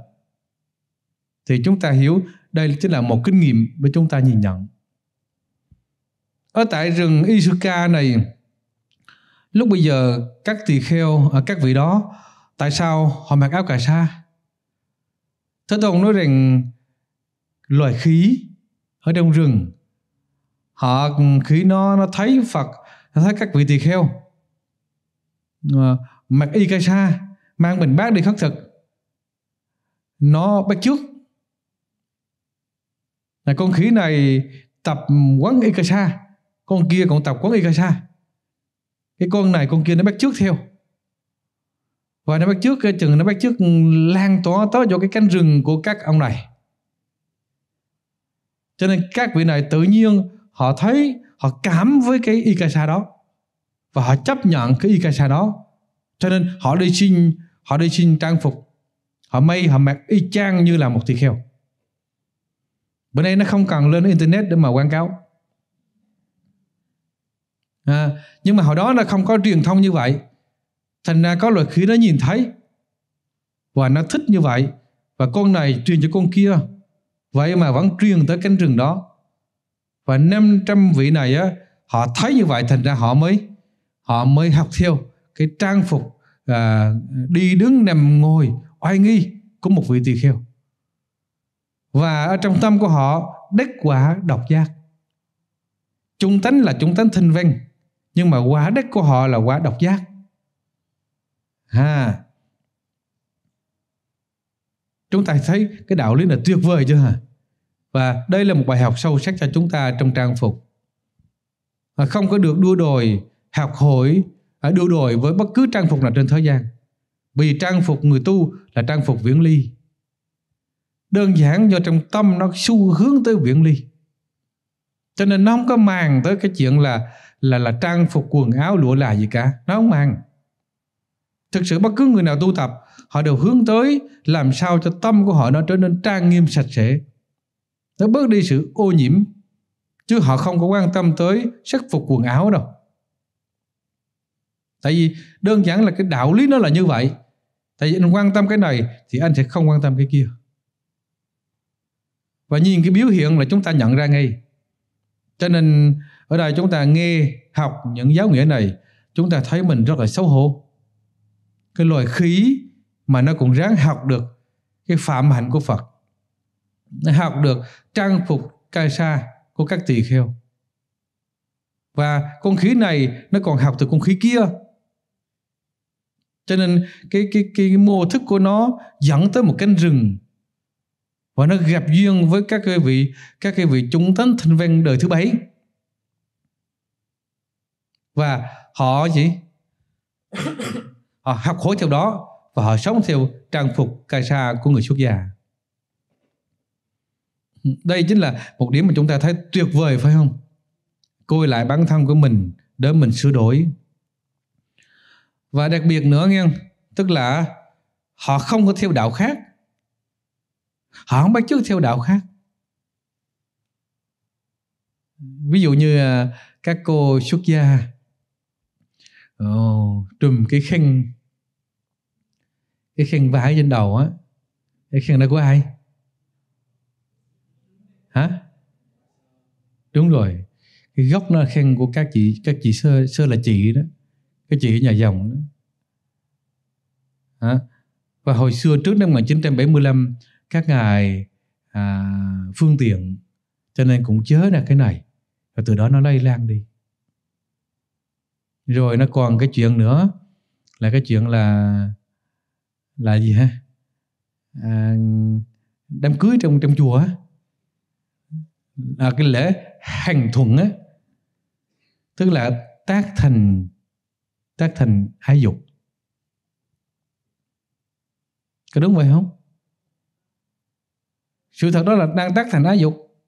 thì chúng ta hiểu đây chính là một kinh nghiệm mà chúng ta nhìn nhận ở tại rừng Isuka này lúc bây giờ các tỳ kheo ở à, các vị đó tại sao họ mặc áo cà sa thế tôn nói rằng loài khí ở trong rừng họ khi nó nó thấy phật nó thấy các vị tỳ kheo mặc y cây sa mang bình bát đi khất thực nó bắt trước là con khí này tập quán y cây sa con kia còn tập quán y cây sa cái con này con kia nó bắt trước theo và nó bắt trước cái chừng nó bắt trước lan tỏa tới vô cái cánh rừng của các ông này cho nên các vị này tự nhiên họ thấy họ cảm với cái ikasa đó và họ chấp nhận cái ikasa đó cho nên họ đi xin họ đi xin trang phục họ may họ mặc y chang như là một tỳ kheo bữa nay nó không cần lên internet để mà quảng cáo à, nhưng mà hồi đó nó không có truyền thông như vậy thành ra có loại khí nó nhìn thấy và nó thích như vậy và con này truyền cho con kia vậy mà vẫn truyền tới cánh rừng đó và 500 vị này á họ thấy như vậy thành ra họ mới họ mới học theo cái trang phục à, đi đứng nằm ngồi oai nghi của một vị tỳ kheo và ở trong tâm của họ đắc quả độc giác chúng tánh là chúng tánh thinh văn nhưng mà quả đất của họ là quả độc giác ha à. chúng ta thấy cái đạo lý là tuyệt vời chưa hả và đây là một bài học sâu sắc cho chúng ta trong trang phục à, không có được đua đòi học hỏi à, đua đòi với bất cứ trang phục nào trên thế gian vì trang phục người tu là trang phục viễn ly đơn giản do trong tâm nó xu hướng tới viễn ly cho nên nó không có màng tới cái chuyện là là là trang phục quần áo lụa là gì cả nó không màng thực sự bất cứ người nào tu tập họ đều hướng tới làm sao cho tâm của họ nó trở nên trang nghiêm sạch sẽ nó bớt đi sự ô nhiễm chứ họ không có quan tâm tới sắc phục quần áo đâu tại vì đơn giản là cái đạo lý nó là như vậy tại vì anh quan tâm cái này thì anh sẽ không quan tâm cái kia và nhìn cái biểu hiện là chúng ta nhận ra ngay cho nên ở đây chúng ta nghe học những giáo nghĩa này chúng ta thấy mình rất là xấu hổ cái loài khí mà nó cũng ráng học được cái phạm hạnh của phật học được trang phục cai sa của các tỳ kheo và con khí này nó còn học từ con khí kia cho nên cái cái cái mô thức của nó dẫn tới một cánh rừng và nó gặp duyên với các cái vị các cái vị chúng tánh thinh văn đời thứ bảy và họ gì họ học hỏi theo đó và họ sống theo trang phục cai sa của người xuất gia đây chính là một điểm mà chúng ta thấy tuyệt vời phải không coi lại bản thân của mình để mình sửa đổi và đặc biệt nữa nghe tức là họ không có theo đạo khác họ không bắt chước theo đạo khác ví dụ như à, các cô xuất gia oh, trùm cái khăn cái khăn vải trên đầu á cái khăn đó của ai hả đúng rồi cái gốc nó khen của các chị các chị sơ sơ là chị đó các chị ở nhà dòng đó hả và hồi xưa trước năm 1975 các ngài à, phương tiện cho nên cũng chớ là cái này và từ đó nó lây lan đi rồi nó còn cái chuyện nữa là cái chuyện là là gì ha à, đám cưới trong trong chùa là cái lễ hành thuận á tức là tác thành tác thành ái dục có đúng vậy không sự thật đó là đang tác thành ái dục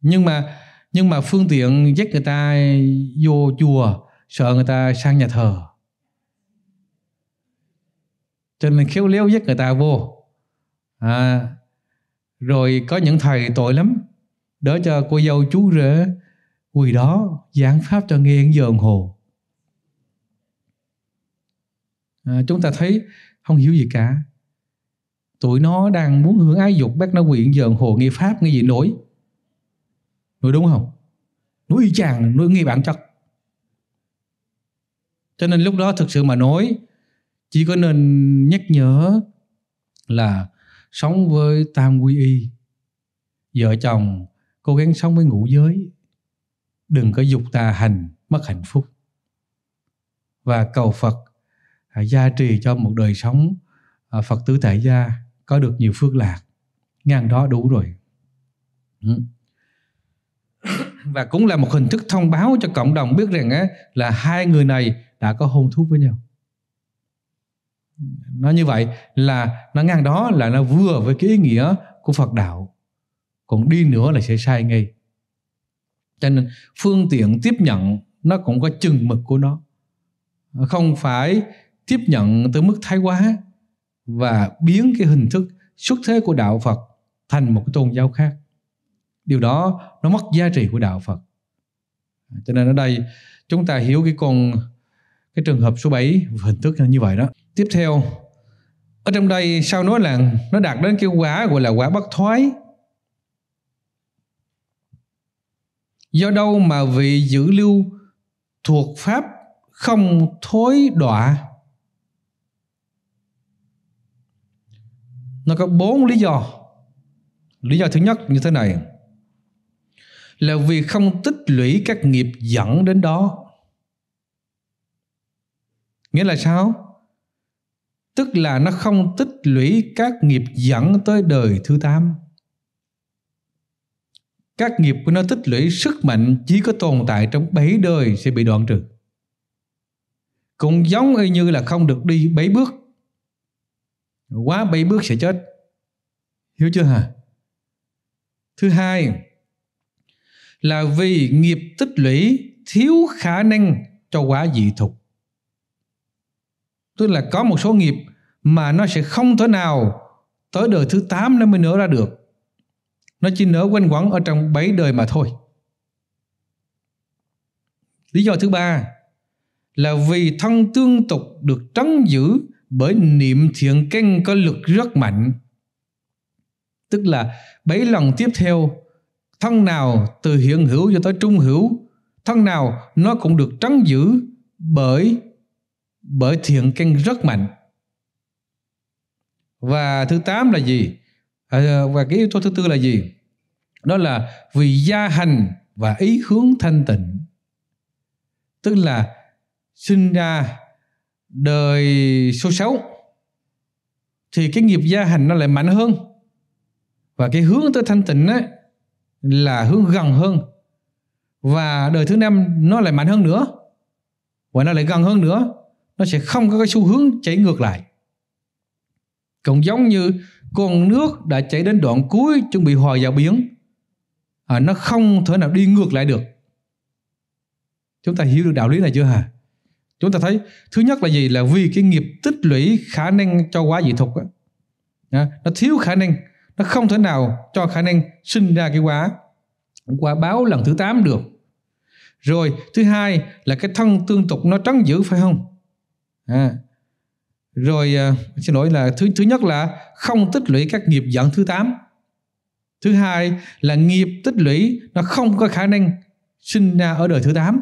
nhưng mà nhưng mà phương tiện dắt người ta vô chùa sợ người ta sang nhà thờ cho nên khéo léo dắt người ta vô à, rồi có những thầy tội lắm, đỡ cho cô dâu chú rể quỳ đó giảng pháp cho nghe giờ đồng hồ. À, chúng ta thấy không hiểu gì cả. Tụi nó đang muốn hưởng ái dục, bác nó quyện giờ hồ nghe pháp nghe gì nổi. Nổi đúng không? nói y chang, nổi nghi bản chất. Cho nên lúc đó thực sự mà nói, chỉ có nên nhắc nhở là sống với tam quy y vợ chồng cố gắng sống với ngũ giới đừng có dục tà hành mất hạnh phúc và cầu phật à, gia trì cho một đời sống à, phật tử tại gia có được nhiều phước lạc ngang đó đủ rồi ừ. và cũng là một hình thức thông báo cho cộng đồng biết rằng á, là hai người này đã có hôn thú với nhau nó như vậy là nó ngang đó là nó vừa với cái ý nghĩa của phật đạo còn đi nữa là sẽ sai ngay cho nên phương tiện tiếp nhận nó cũng có chừng mực của nó không phải tiếp nhận tới mức thái quá và biến cái hình thức xuất thế của đạo phật thành một cái tôn giáo khác điều đó nó mất giá trị của đạo phật cho nên ở đây chúng ta hiểu cái con cái trường hợp số 7 hình thức như vậy đó tiếp theo ở trong đây sao nói là nó đạt đến cái quả gọi là quả bất thoái do đâu mà vị giữ lưu thuộc pháp không thối đọa nó có bốn lý do lý do thứ nhất như thế này là vì không tích lũy các nghiệp dẫn đến đó nghĩa là sao tức là nó không tích lũy các nghiệp dẫn tới đời thứ tám các nghiệp của nó tích lũy sức mạnh chỉ có tồn tại trong bảy đời sẽ bị đoạn trừ cũng giống y như là không được đi bảy bước quá bảy bước sẽ chết hiểu chưa hả thứ hai là vì nghiệp tích lũy thiếu khả năng cho quá dị thục tức là có một số nghiệp mà nó sẽ không thể nào tới đời thứ 8 nó mới nở ra được nó chỉ nở quanh quẩn ở trong 7 đời mà thôi lý do thứ ba là vì thân tương tục được trấn giữ bởi niệm thiện căn có lực rất mạnh tức là bảy lần tiếp theo thân nào từ hiện hữu cho tới trung hữu thân nào nó cũng được trấn giữ bởi bởi thiện căn rất mạnh và thứ tám là gì à, và cái yếu tố thứ tư là gì đó là vì gia hành và ý hướng thanh tịnh tức là sinh ra đời số 6 thì cái nghiệp gia hành nó lại mạnh hơn và cái hướng tới thanh tịnh ấy, là hướng gần hơn và đời thứ năm nó lại mạnh hơn nữa và nó lại gần hơn nữa nó sẽ không có cái xu hướng chảy ngược lại cũng giống như con nước đã chảy đến đoạn cuối chuẩn bị hòa vào biển à, nó không thể nào đi ngược lại được chúng ta hiểu được đạo lý này chưa hả chúng ta thấy thứ nhất là gì là vì cái nghiệp tích lũy khả năng cho quá dị thục á à, nó thiếu khả năng nó không thể nào cho khả năng sinh ra cái quả quả báo lần thứ 8 được rồi thứ hai là cái thân tương tục nó trấn giữ phải không à. rồi à, xin lỗi là thứ thứ nhất là không tích lũy các nghiệp dẫn thứ 8 thứ hai là nghiệp tích lũy nó không có khả năng sinh ra ở đời thứ 8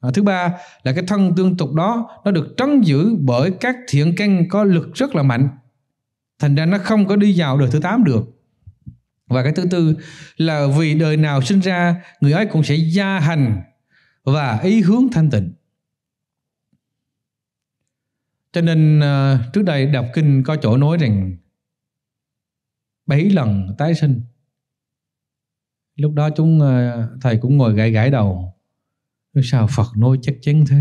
à, thứ ba là cái thân tương tục đó nó được trấn giữ bởi các thiện căn có lực rất là mạnh thành ra nó không có đi vào đời thứ 8 được và cái thứ tư là vì đời nào sinh ra người ấy cũng sẽ gia hành và ý hướng thanh tịnh cho nên ờ, trước đây đọc kinh có chỗ nói rằng bảy lần tái sinh. Lúc đó chúng ờ, thầy cũng ngồi gãi gãi đầu. Sao Phật nói chắc chắn thế?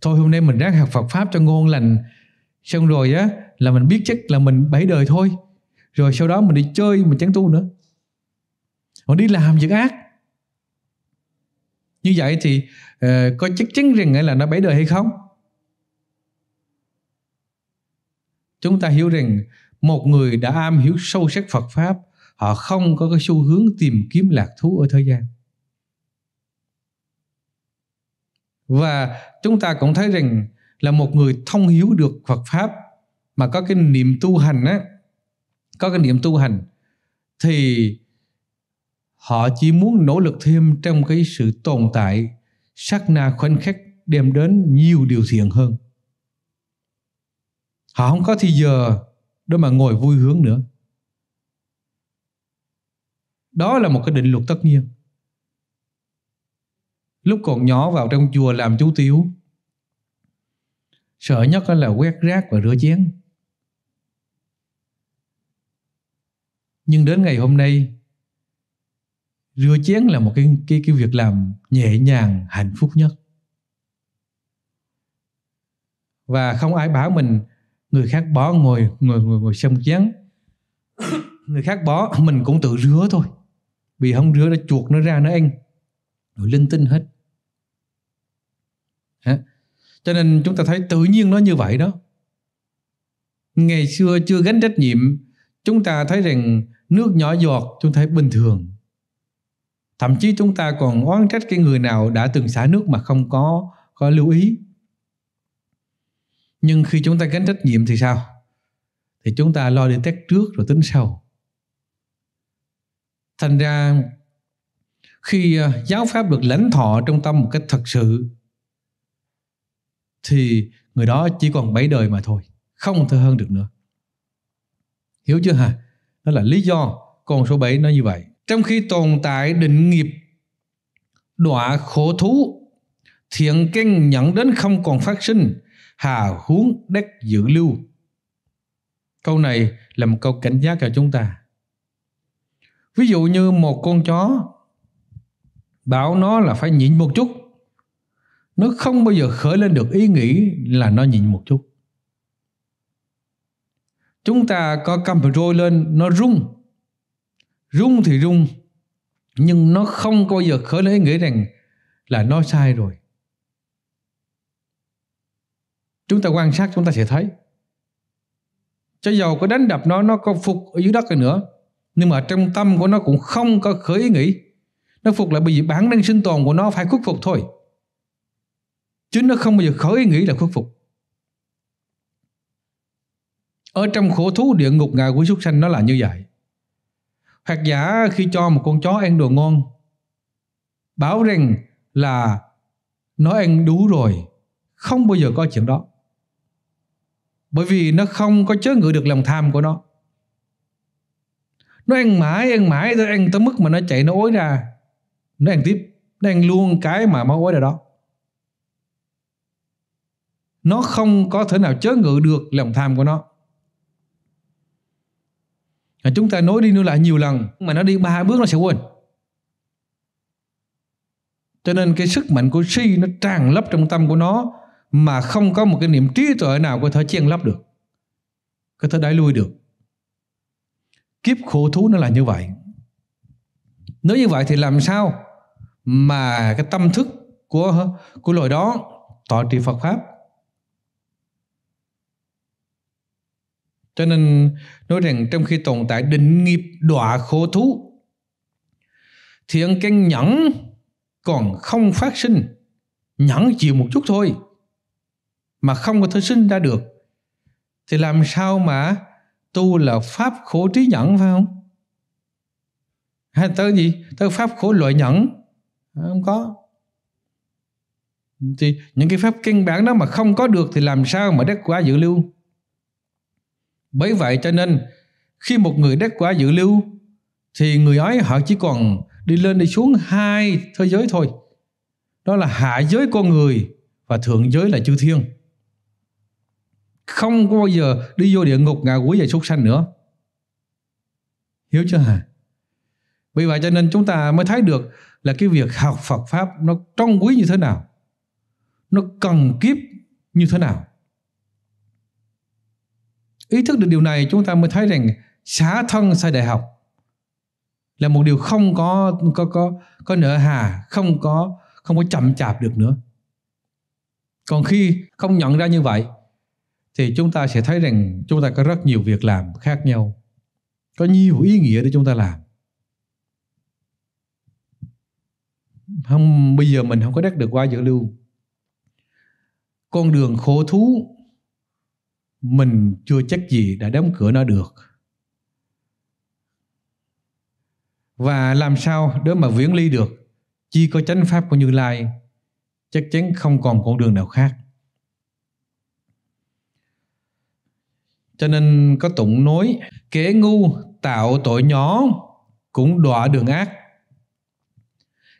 Thôi hôm nay mình ráng học Phật Pháp cho ngon lành. Xong rồi á là mình biết chắc là mình bảy đời thôi. Rồi sau đó mình đi chơi mình chẳng tu nữa. Còn đi làm việc ác. Như vậy thì uh, có chắc chắn rằng là nó bảy đời hay không? Chúng ta hiểu rằng một người đã am hiểu sâu sắc Phật Pháp họ không có cái xu hướng tìm kiếm lạc thú ở thế gian. Và chúng ta cũng thấy rằng là một người thông hiểu được Phật Pháp mà có cái niệm tu hành á, có cái niệm tu hành thì họ chỉ muốn nỗ lực thêm trong cái sự tồn tại sắc na khoảnh khắc đem đến nhiều điều thiện hơn họ không có thì giờ để mà ngồi vui hướng nữa đó là một cái định luật tất nhiên lúc còn nhỏ vào trong chùa làm chú tiểu sợ nhất là quét rác và rửa chén nhưng đến ngày hôm nay rửa chén là một cái cái cái việc làm nhẹ nhàng hạnh phúc nhất và không ai bảo mình người khác bó ngồi ngồi ngồi, ngồi xem chán người khác bó mình cũng tự rửa thôi vì không rửa nó chuột nó ra nó ăn rồi linh tinh hết Hả? cho nên chúng ta thấy tự nhiên nó như vậy đó ngày xưa chưa gánh trách nhiệm chúng ta thấy rằng nước nhỏ giọt chúng ta thấy bình thường thậm chí chúng ta còn oán trách cái người nào đã từng xả nước mà không có có lưu ý nhưng khi chúng ta gánh trách nhiệm thì sao thì chúng ta lo đi test trước rồi tính sau thành ra khi à, giáo pháp được lãnh thọ trong tâm một cách thật sự thì người đó chỉ còn bảy đời mà thôi không thể hơn được nữa hiểu chưa hả đó là lý do con số 7 nói như vậy trong khi tồn tại định nghiệp đọa khổ thú thiện căn nhận đến không còn phát sinh hà huống đắc dự lưu. Câu này là một câu cảnh giác cho chúng ta. Ví dụ như một con chó bảo nó là phải nhịn một chút. Nó không bao giờ khởi lên được ý nghĩ là nó nhịn một chút. Chúng ta có cầm rôi lên nó rung. Rung thì rung nhưng nó không bao giờ khởi lên ý nghĩ rằng là nó sai rồi chúng ta quan sát chúng ta sẽ thấy cho dầu có đánh đập nó nó có phục ở dưới đất rồi nữa nhưng mà trong tâm của nó cũng không có khởi ý nghĩ nó phục lại bởi vì bản năng sinh tồn của nó phải khuất phục thôi chứ nó không bao giờ khởi ý nghĩ là khuất phục ở trong khổ thú địa ngục ngạ quỷ súc sanh nó là như vậy hoặc giả khi cho một con chó ăn đồ ngon bảo rằng là nó ăn đủ rồi không bao giờ có chuyện đó bởi vì nó không có chớ ngự được lòng tham của nó nó ăn mãi ăn mãi rồi ăn tới mức mà nó chạy nó ối ra nó ăn tiếp nó ăn luôn cái mà máu ối ra đó nó không có thể nào chớ ngự được lòng tham của nó và chúng ta nói đi nói lại nhiều lần mà nó đi ba bước nó sẽ quên cho nên cái sức mạnh của si nó tràn lấp trong tâm của nó mà không có một cái niệm trí tuệ nào có thể chen lấp được có thể đẩy lui được kiếp khổ thú nó là như vậy nếu như vậy thì làm sao mà cái tâm thức của của loài đó tỏ trì Phật pháp cho nên nói rằng trong khi tồn tại định nghiệp đọa khổ thú thì cái nhẫn còn không phát sinh nhẫn chịu một chút thôi mà không có thể sinh ra được thì làm sao mà tu là pháp khổ trí nhẫn phải không hay tới gì tới pháp khổ loại nhẫn không có thì những cái pháp căn bản đó mà không có được thì làm sao mà đắc quả dự lưu bởi vậy cho nên khi một người đắc quả dự lưu thì người ấy họ chỉ còn đi lên đi xuống hai thế giới thôi đó là hạ giới con người và thượng giới là chư thiên không có bao giờ đi vô địa ngục ngạ quỷ và súc sanh nữa hiểu chưa hả vì vậy cho nên chúng ta mới thấy được là cái việc học Phật pháp nó trong quý như thế nào nó cần kiếp như thế nào ý thức được điều này chúng ta mới thấy rằng xả thân sai đại học là một điều không có có có có nợ hà không có không có chậm chạp được nữa còn khi không nhận ra như vậy thì chúng ta sẽ thấy rằng chúng ta có rất nhiều việc làm khác nhau có nhiều ý nghĩa để chúng ta làm không bây giờ mình không có đắc được qua giữa lưu con đường khổ thú mình chưa chắc gì đã đóng cửa nó được và làm sao để mà viễn ly được chỉ có chánh pháp của như lai chắc chắn không còn con đường nào khác Cho nên có tụng nói, kẻ ngu tạo tội nhỏ cũng đọa đường ác.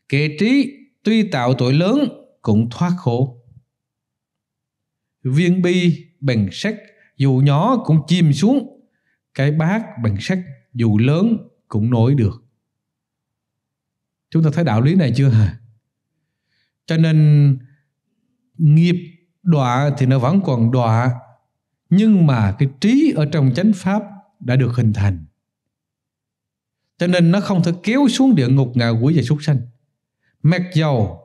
Kẻ trí tuy tạo tội lớn cũng thoát khổ. Viên bi bằng sắt dù nhỏ cũng chìm xuống, cái bát bằng sắt dù lớn cũng nổi được. Chúng ta thấy đạo lý này chưa hả? Cho nên nghiệp đọa thì nó vẫn còn đọa nhưng mà cái trí ở trong chánh pháp đã được hình thành cho nên nó không thể kéo xuống địa ngục ngạ quỷ và súc sanh mặc dầu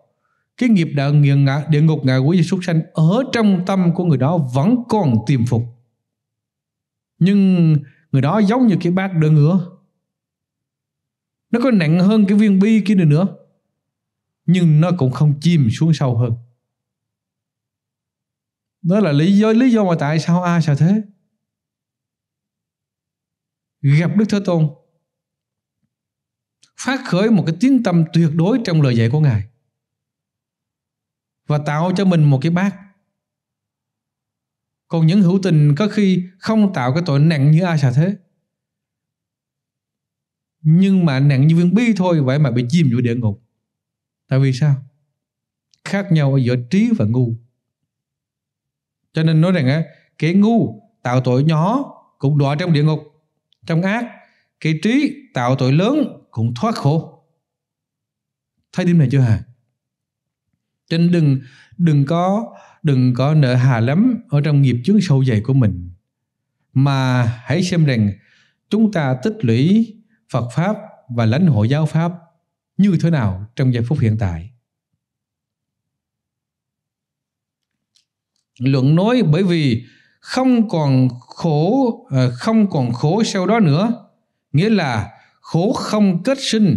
cái nghiệp đạo nghiền ngạ địa ngục ngạ quỷ và súc sanh ở trong tâm của người đó vẫn còn tiềm phục nhưng người đó giống như cái bát đỡ ngựa nó có nặng hơn cái viên bi kia nữa nữa nhưng nó cũng không chìm xuống sâu hơn đó là lý do lý do mà tại sao a sợ thế gặp đức thế tôn phát khởi một cái tiếng tâm tuyệt đối trong lời dạy của ngài và tạo cho mình một cái bát còn những hữu tình có khi không tạo cái tội nặng như a xà thế nhưng mà nặng như viên bi thôi vậy mà bị chìm vô địa ngục tại vì sao khác nhau ở giữa trí và ngu cho nên nói rằng á, kẻ ngu tạo tội nhỏ cũng đọa trong địa ngục, trong ác. Kẻ trí tạo tội lớn cũng thoát khổ. Thấy điểm này chưa hả? Cho nên đừng đừng có đừng có nợ hà lắm ở trong nghiệp chướng sâu dày của mình mà hãy xem rằng chúng ta tích lũy Phật pháp và lãnh hội giáo pháp như thế nào trong giây phút hiện tại lượng nối bởi vì không còn khổ ờ, không còn khổ sau đó nữa nghĩa là khổ không kết sinh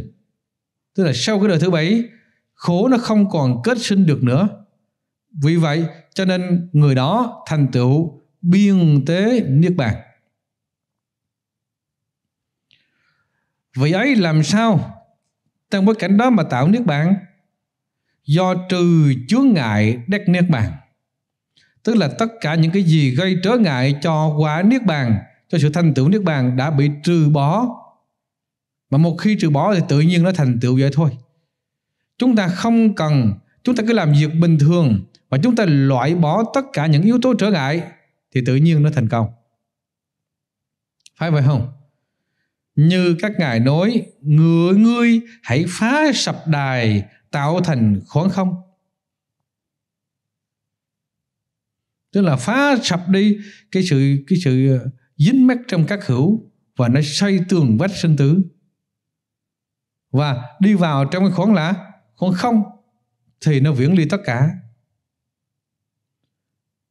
tức là sau cái đời thứ bảy khổ nó không còn kết sinh được nữa vì vậy cho nên người đó thành tựu biên tế niết bàn vậy ấy làm sao trong bối cảnh đó mà tạo niết bàn do trừ chướng ngại đắc niết bàn tức là tất cả những cái gì gây trở ngại cho quả niết bàn cho sự thành tựu niết bàn đã bị trừ bỏ mà một khi trừ bỏ thì tự nhiên nó thành tựu vậy thôi chúng ta không cần chúng ta cứ làm việc bình thường và chúng ta loại bỏ tất cả những yếu tố trở ngại thì tự nhiên nó thành công phải vậy không như các ngài nói ngựa ngươi hãy phá sập đài tạo thành khoảng không tức là phá sập đi cái sự cái sự ờ, dính mắc trong các hữu và nó xây tường vách sinh tử và đi vào trong cái khoảng là khoảng không thì nó viễn ly tất cả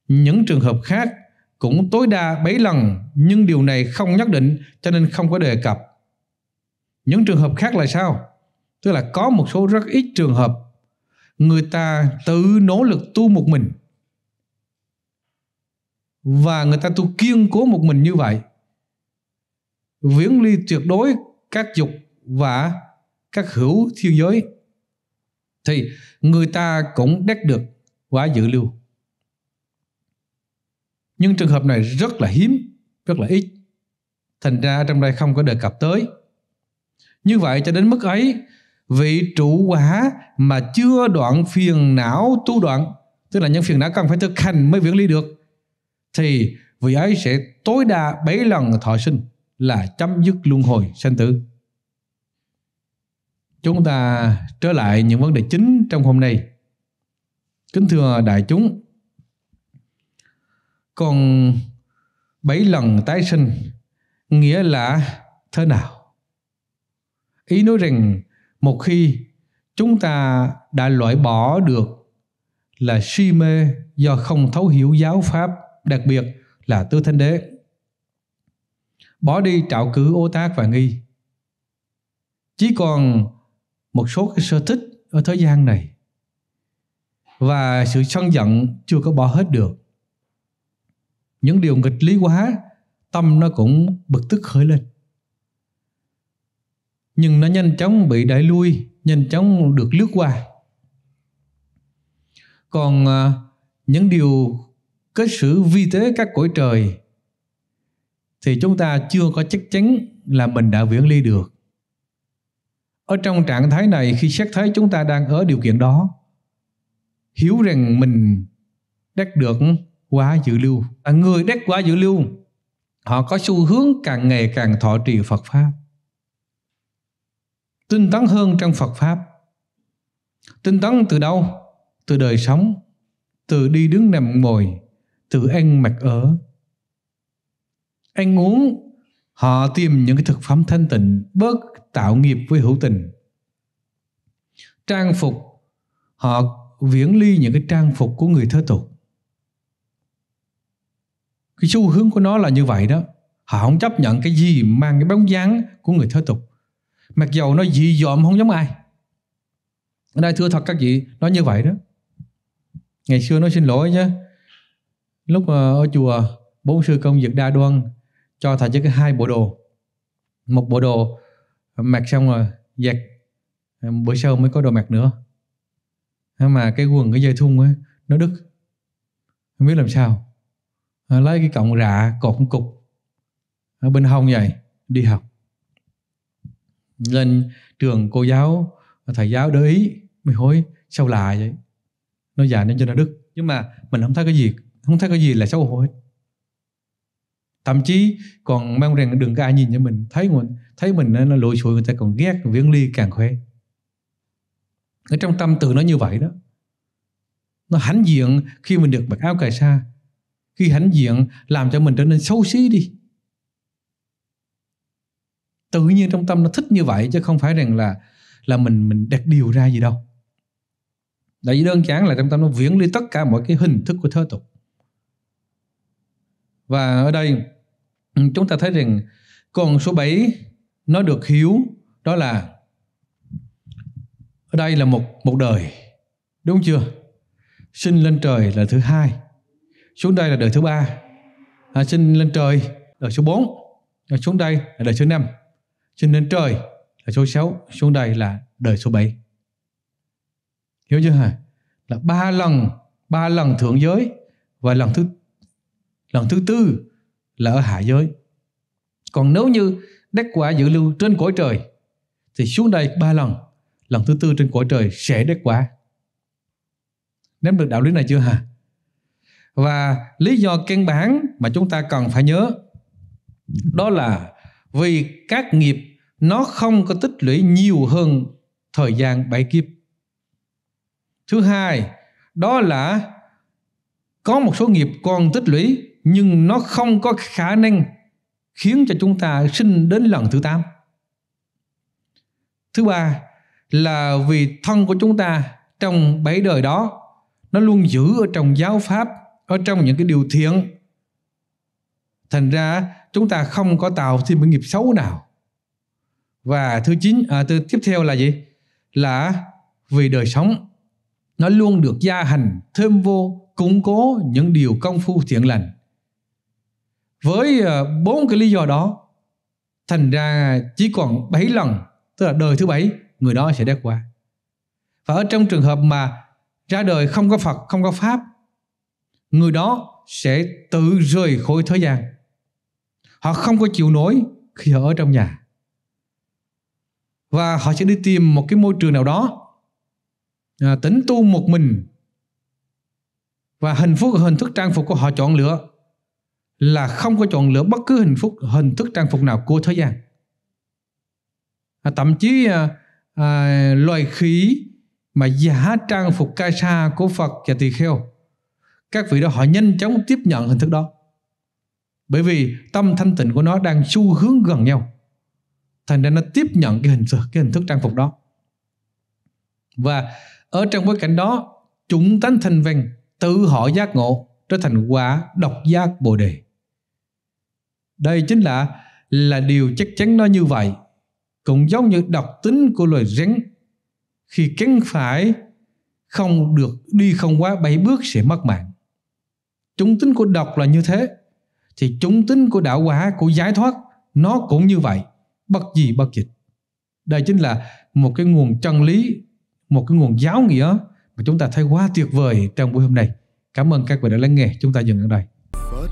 những trường hợp khác cũng tối đa 7 lần nhưng điều này không nhất định cho nên không có đề cập những trường hợp khác là sao tức là có một số rất ít trường hợp người ta tự nỗ lực tu một mình và người ta tu kiên cố một mình như vậy viễn ly tuyệt đối các dục và các hữu thiên giới thì người ta cũng đắc được quả dự lưu nhưng trường hợp này rất là hiếm rất là ít thành ra trong đây không có đề cập tới như vậy cho đến mức ấy vị trụ quả mà chưa đoạn phiền não tu đoạn tức là những phiền não cần phải thực hành mới viễn ly được thì vị ấy sẽ tối đa 7 lần thọ sinh là chấm dứt luân hồi sanh tử. Chúng ta trở lại những vấn đề chính trong hôm nay. Kính thưa đại chúng, còn bảy lần tái sinh nghĩa là thế nào? Ý nói rằng một khi chúng ta đã loại bỏ được là suy mê do không thấu hiểu giáo pháp đặc biệt là Tư Thanh Đế. Bỏ đi trạo cử ô tác và nghi. Chỉ còn một số cái sở thích ở thế gian này và sự sân giận chưa có bỏ hết được. Những điều nghịch lý quá, tâm nó cũng bực tức khởi lên. Nhưng nó nhanh chóng bị đẩy lui, nhanh chóng được lướt qua. Còn à, những điều cái sự vi tế các cõi trời thì chúng ta chưa có chắc chắn là mình đã viễn ly được. Ở trong trạng thái này khi xét thấy chúng ta đang ở điều kiện đó, hiểu rằng mình đắc được quá dự lưu. À, người đắc quá dự lưu, họ có xu hướng càng ngày càng thọ trì Phật Pháp. Tinh tấn hơn trong Phật Pháp. Tinh tấn từ đâu? Từ đời sống, từ đi đứng nằm ngồi, từ ăn mạch ở. Anh uống họ tìm những cái thực phẩm thanh tịnh, bớt tạo nghiệp với hữu tình. Trang phục, họ viễn ly những cái trang phục của người thế tục. Cái xu hướng của nó là như vậy đó. Họ không chấp nhận cái gì mang cái bóng dáng của người thế tục. Mặc dầu nó dị dòm không giống ai. Ở đây thưa thật các vị, nó như vậy đó. Ngày xưa nó xin lỗi nhé, lúc ờ, ở chùa bốn sư công dược đa đoan cho thầy cho cái hai bộ đồ một bộ đồ mặc xong rồi giặt ờ, bữa sau mới có đồ mặc nữa thế mà cái quần cái dây thun ấy nó đứt không biết làm sao ờ, lấy cái cọng rạ cột cục ở bên hông vậy đi học lên trường cô giáo thầy giáo để ý mới hối sao lại vậy nó già nên cho nó đứt nhưng mà mình không thấy cái gì không thấy có gì là xấu hổ hết thậm chí còn mong rằng đừng có ai nhìn cho mình thấy mình thấy mình nó lội sụi người ta còn ghét viễn ly càng khoe, ở trong tâm tự nó như vậy đó nó hãnh diện khi mình được mặc áo cà sa khi hãnh diện làm cho mình trở nên xấu xí đi tự nhiên trong tâm nó thích như vậy chứ không phải rằng là là mình mình đặt điều ra gì đâu tại vì đơn giản là trong tâm nó viễn ly tất cả mọi cái hình thức của thế tục và ở đây ừ, chúng ta thấy rằng con số 7 nó được hiểu đó là ở đây là một một đời. Đúng chưa? Sinh lên trời là thứ hai. Xuống đây là đời thứ ba. À, sinh lên trời là số 4. À, xuống đây là đời số 5. Sinh lên trời là số 6, xuống đây là đời số 7. Hiểu chưa hả? Là ba lần, ba lần thượng giới và lần thứ lần thứ tư là ở hạ giới còn nếu như đắc quả dự lưu trên cõi trời thì xuống đây ba lần lần thứ tư trên cõi trời sẽ đắc quả nắm được đạo lý này chưa hả và lý do căn bản mà chúng ta cần phải nhớ đó là vì các nghiệp nó không có tích lũy nhiều hơn thời gian bảy kiếp thứ hai đó là có một số nghiệp còn tích lũy nhưng nó không có khả năng khiến cho chúng ta sinh đến lần thứ tám. Thứ ba là vì thân của chúng ta trong bảy đời đó nó luôn giữ ở trong giáo pháp, ở trong những cái điều thiện. Thành ra chúng ta không có tạo thêm một nghiệp xấu nào. Và thứ chín à, thứ tiếp theo là gì? Là vì đời sống nó luôn được gia hành thêm vô củng cố những điều công phu thiện lành với ờ, bốn cái lý do đó thành ra chỉ còn bảy lần tức là đời thứ bảy người đó sẽ đắc quả và ở trong trường hợp mà ra đời không có Phật không có pháp người đó sẽ tự rời khỏi thế gian họ không có chịu nổi khi họ ở trong nhà và họ sẽ đi tìm một cái môi trường nào đó à, tĩnh tu một mình và hình phúc hình thức trang phục của họ chọn lựa là không có chọn lựa bất cứ hình phúc hình thức trang phục nào của thế gian à, thậm chí à, à, loài khí mà giả trang phục ca sa của Phật và tỳ kheo các vị đó họ nhanh chóng tiếp nhận hình thức đó bởi vì tâm thanh tịnh của nó đang xu hướng gần nhau thành ra nó tiếp nhận cái hình cái hình thức trang phục đó và ở trong bối cảnh đó chúng tánh thanh văn tự họ giác ngộ trở thành quả độc giác bồ đề đây chính là là điều chắc chắn nó như vậy. Cũng giống như đặc tính của loài rắn. Khi cắn phải không được đi không quá bảy bước sẽ mất mạng. Chúng tính của độc là như thế. Thì chúng tính của đạo hóa của giải thoát nó cũng như vậy. Bất gì bất dịch. Đây chính là một cái nguồn chân lý, một cái nguồn giáo nghĩa mà chúng ta thấy quá tuyệt vời trong buổi hôm nay. Cảm ơn các vị đã lắng nghe. Chúng ta dừng ở đây. But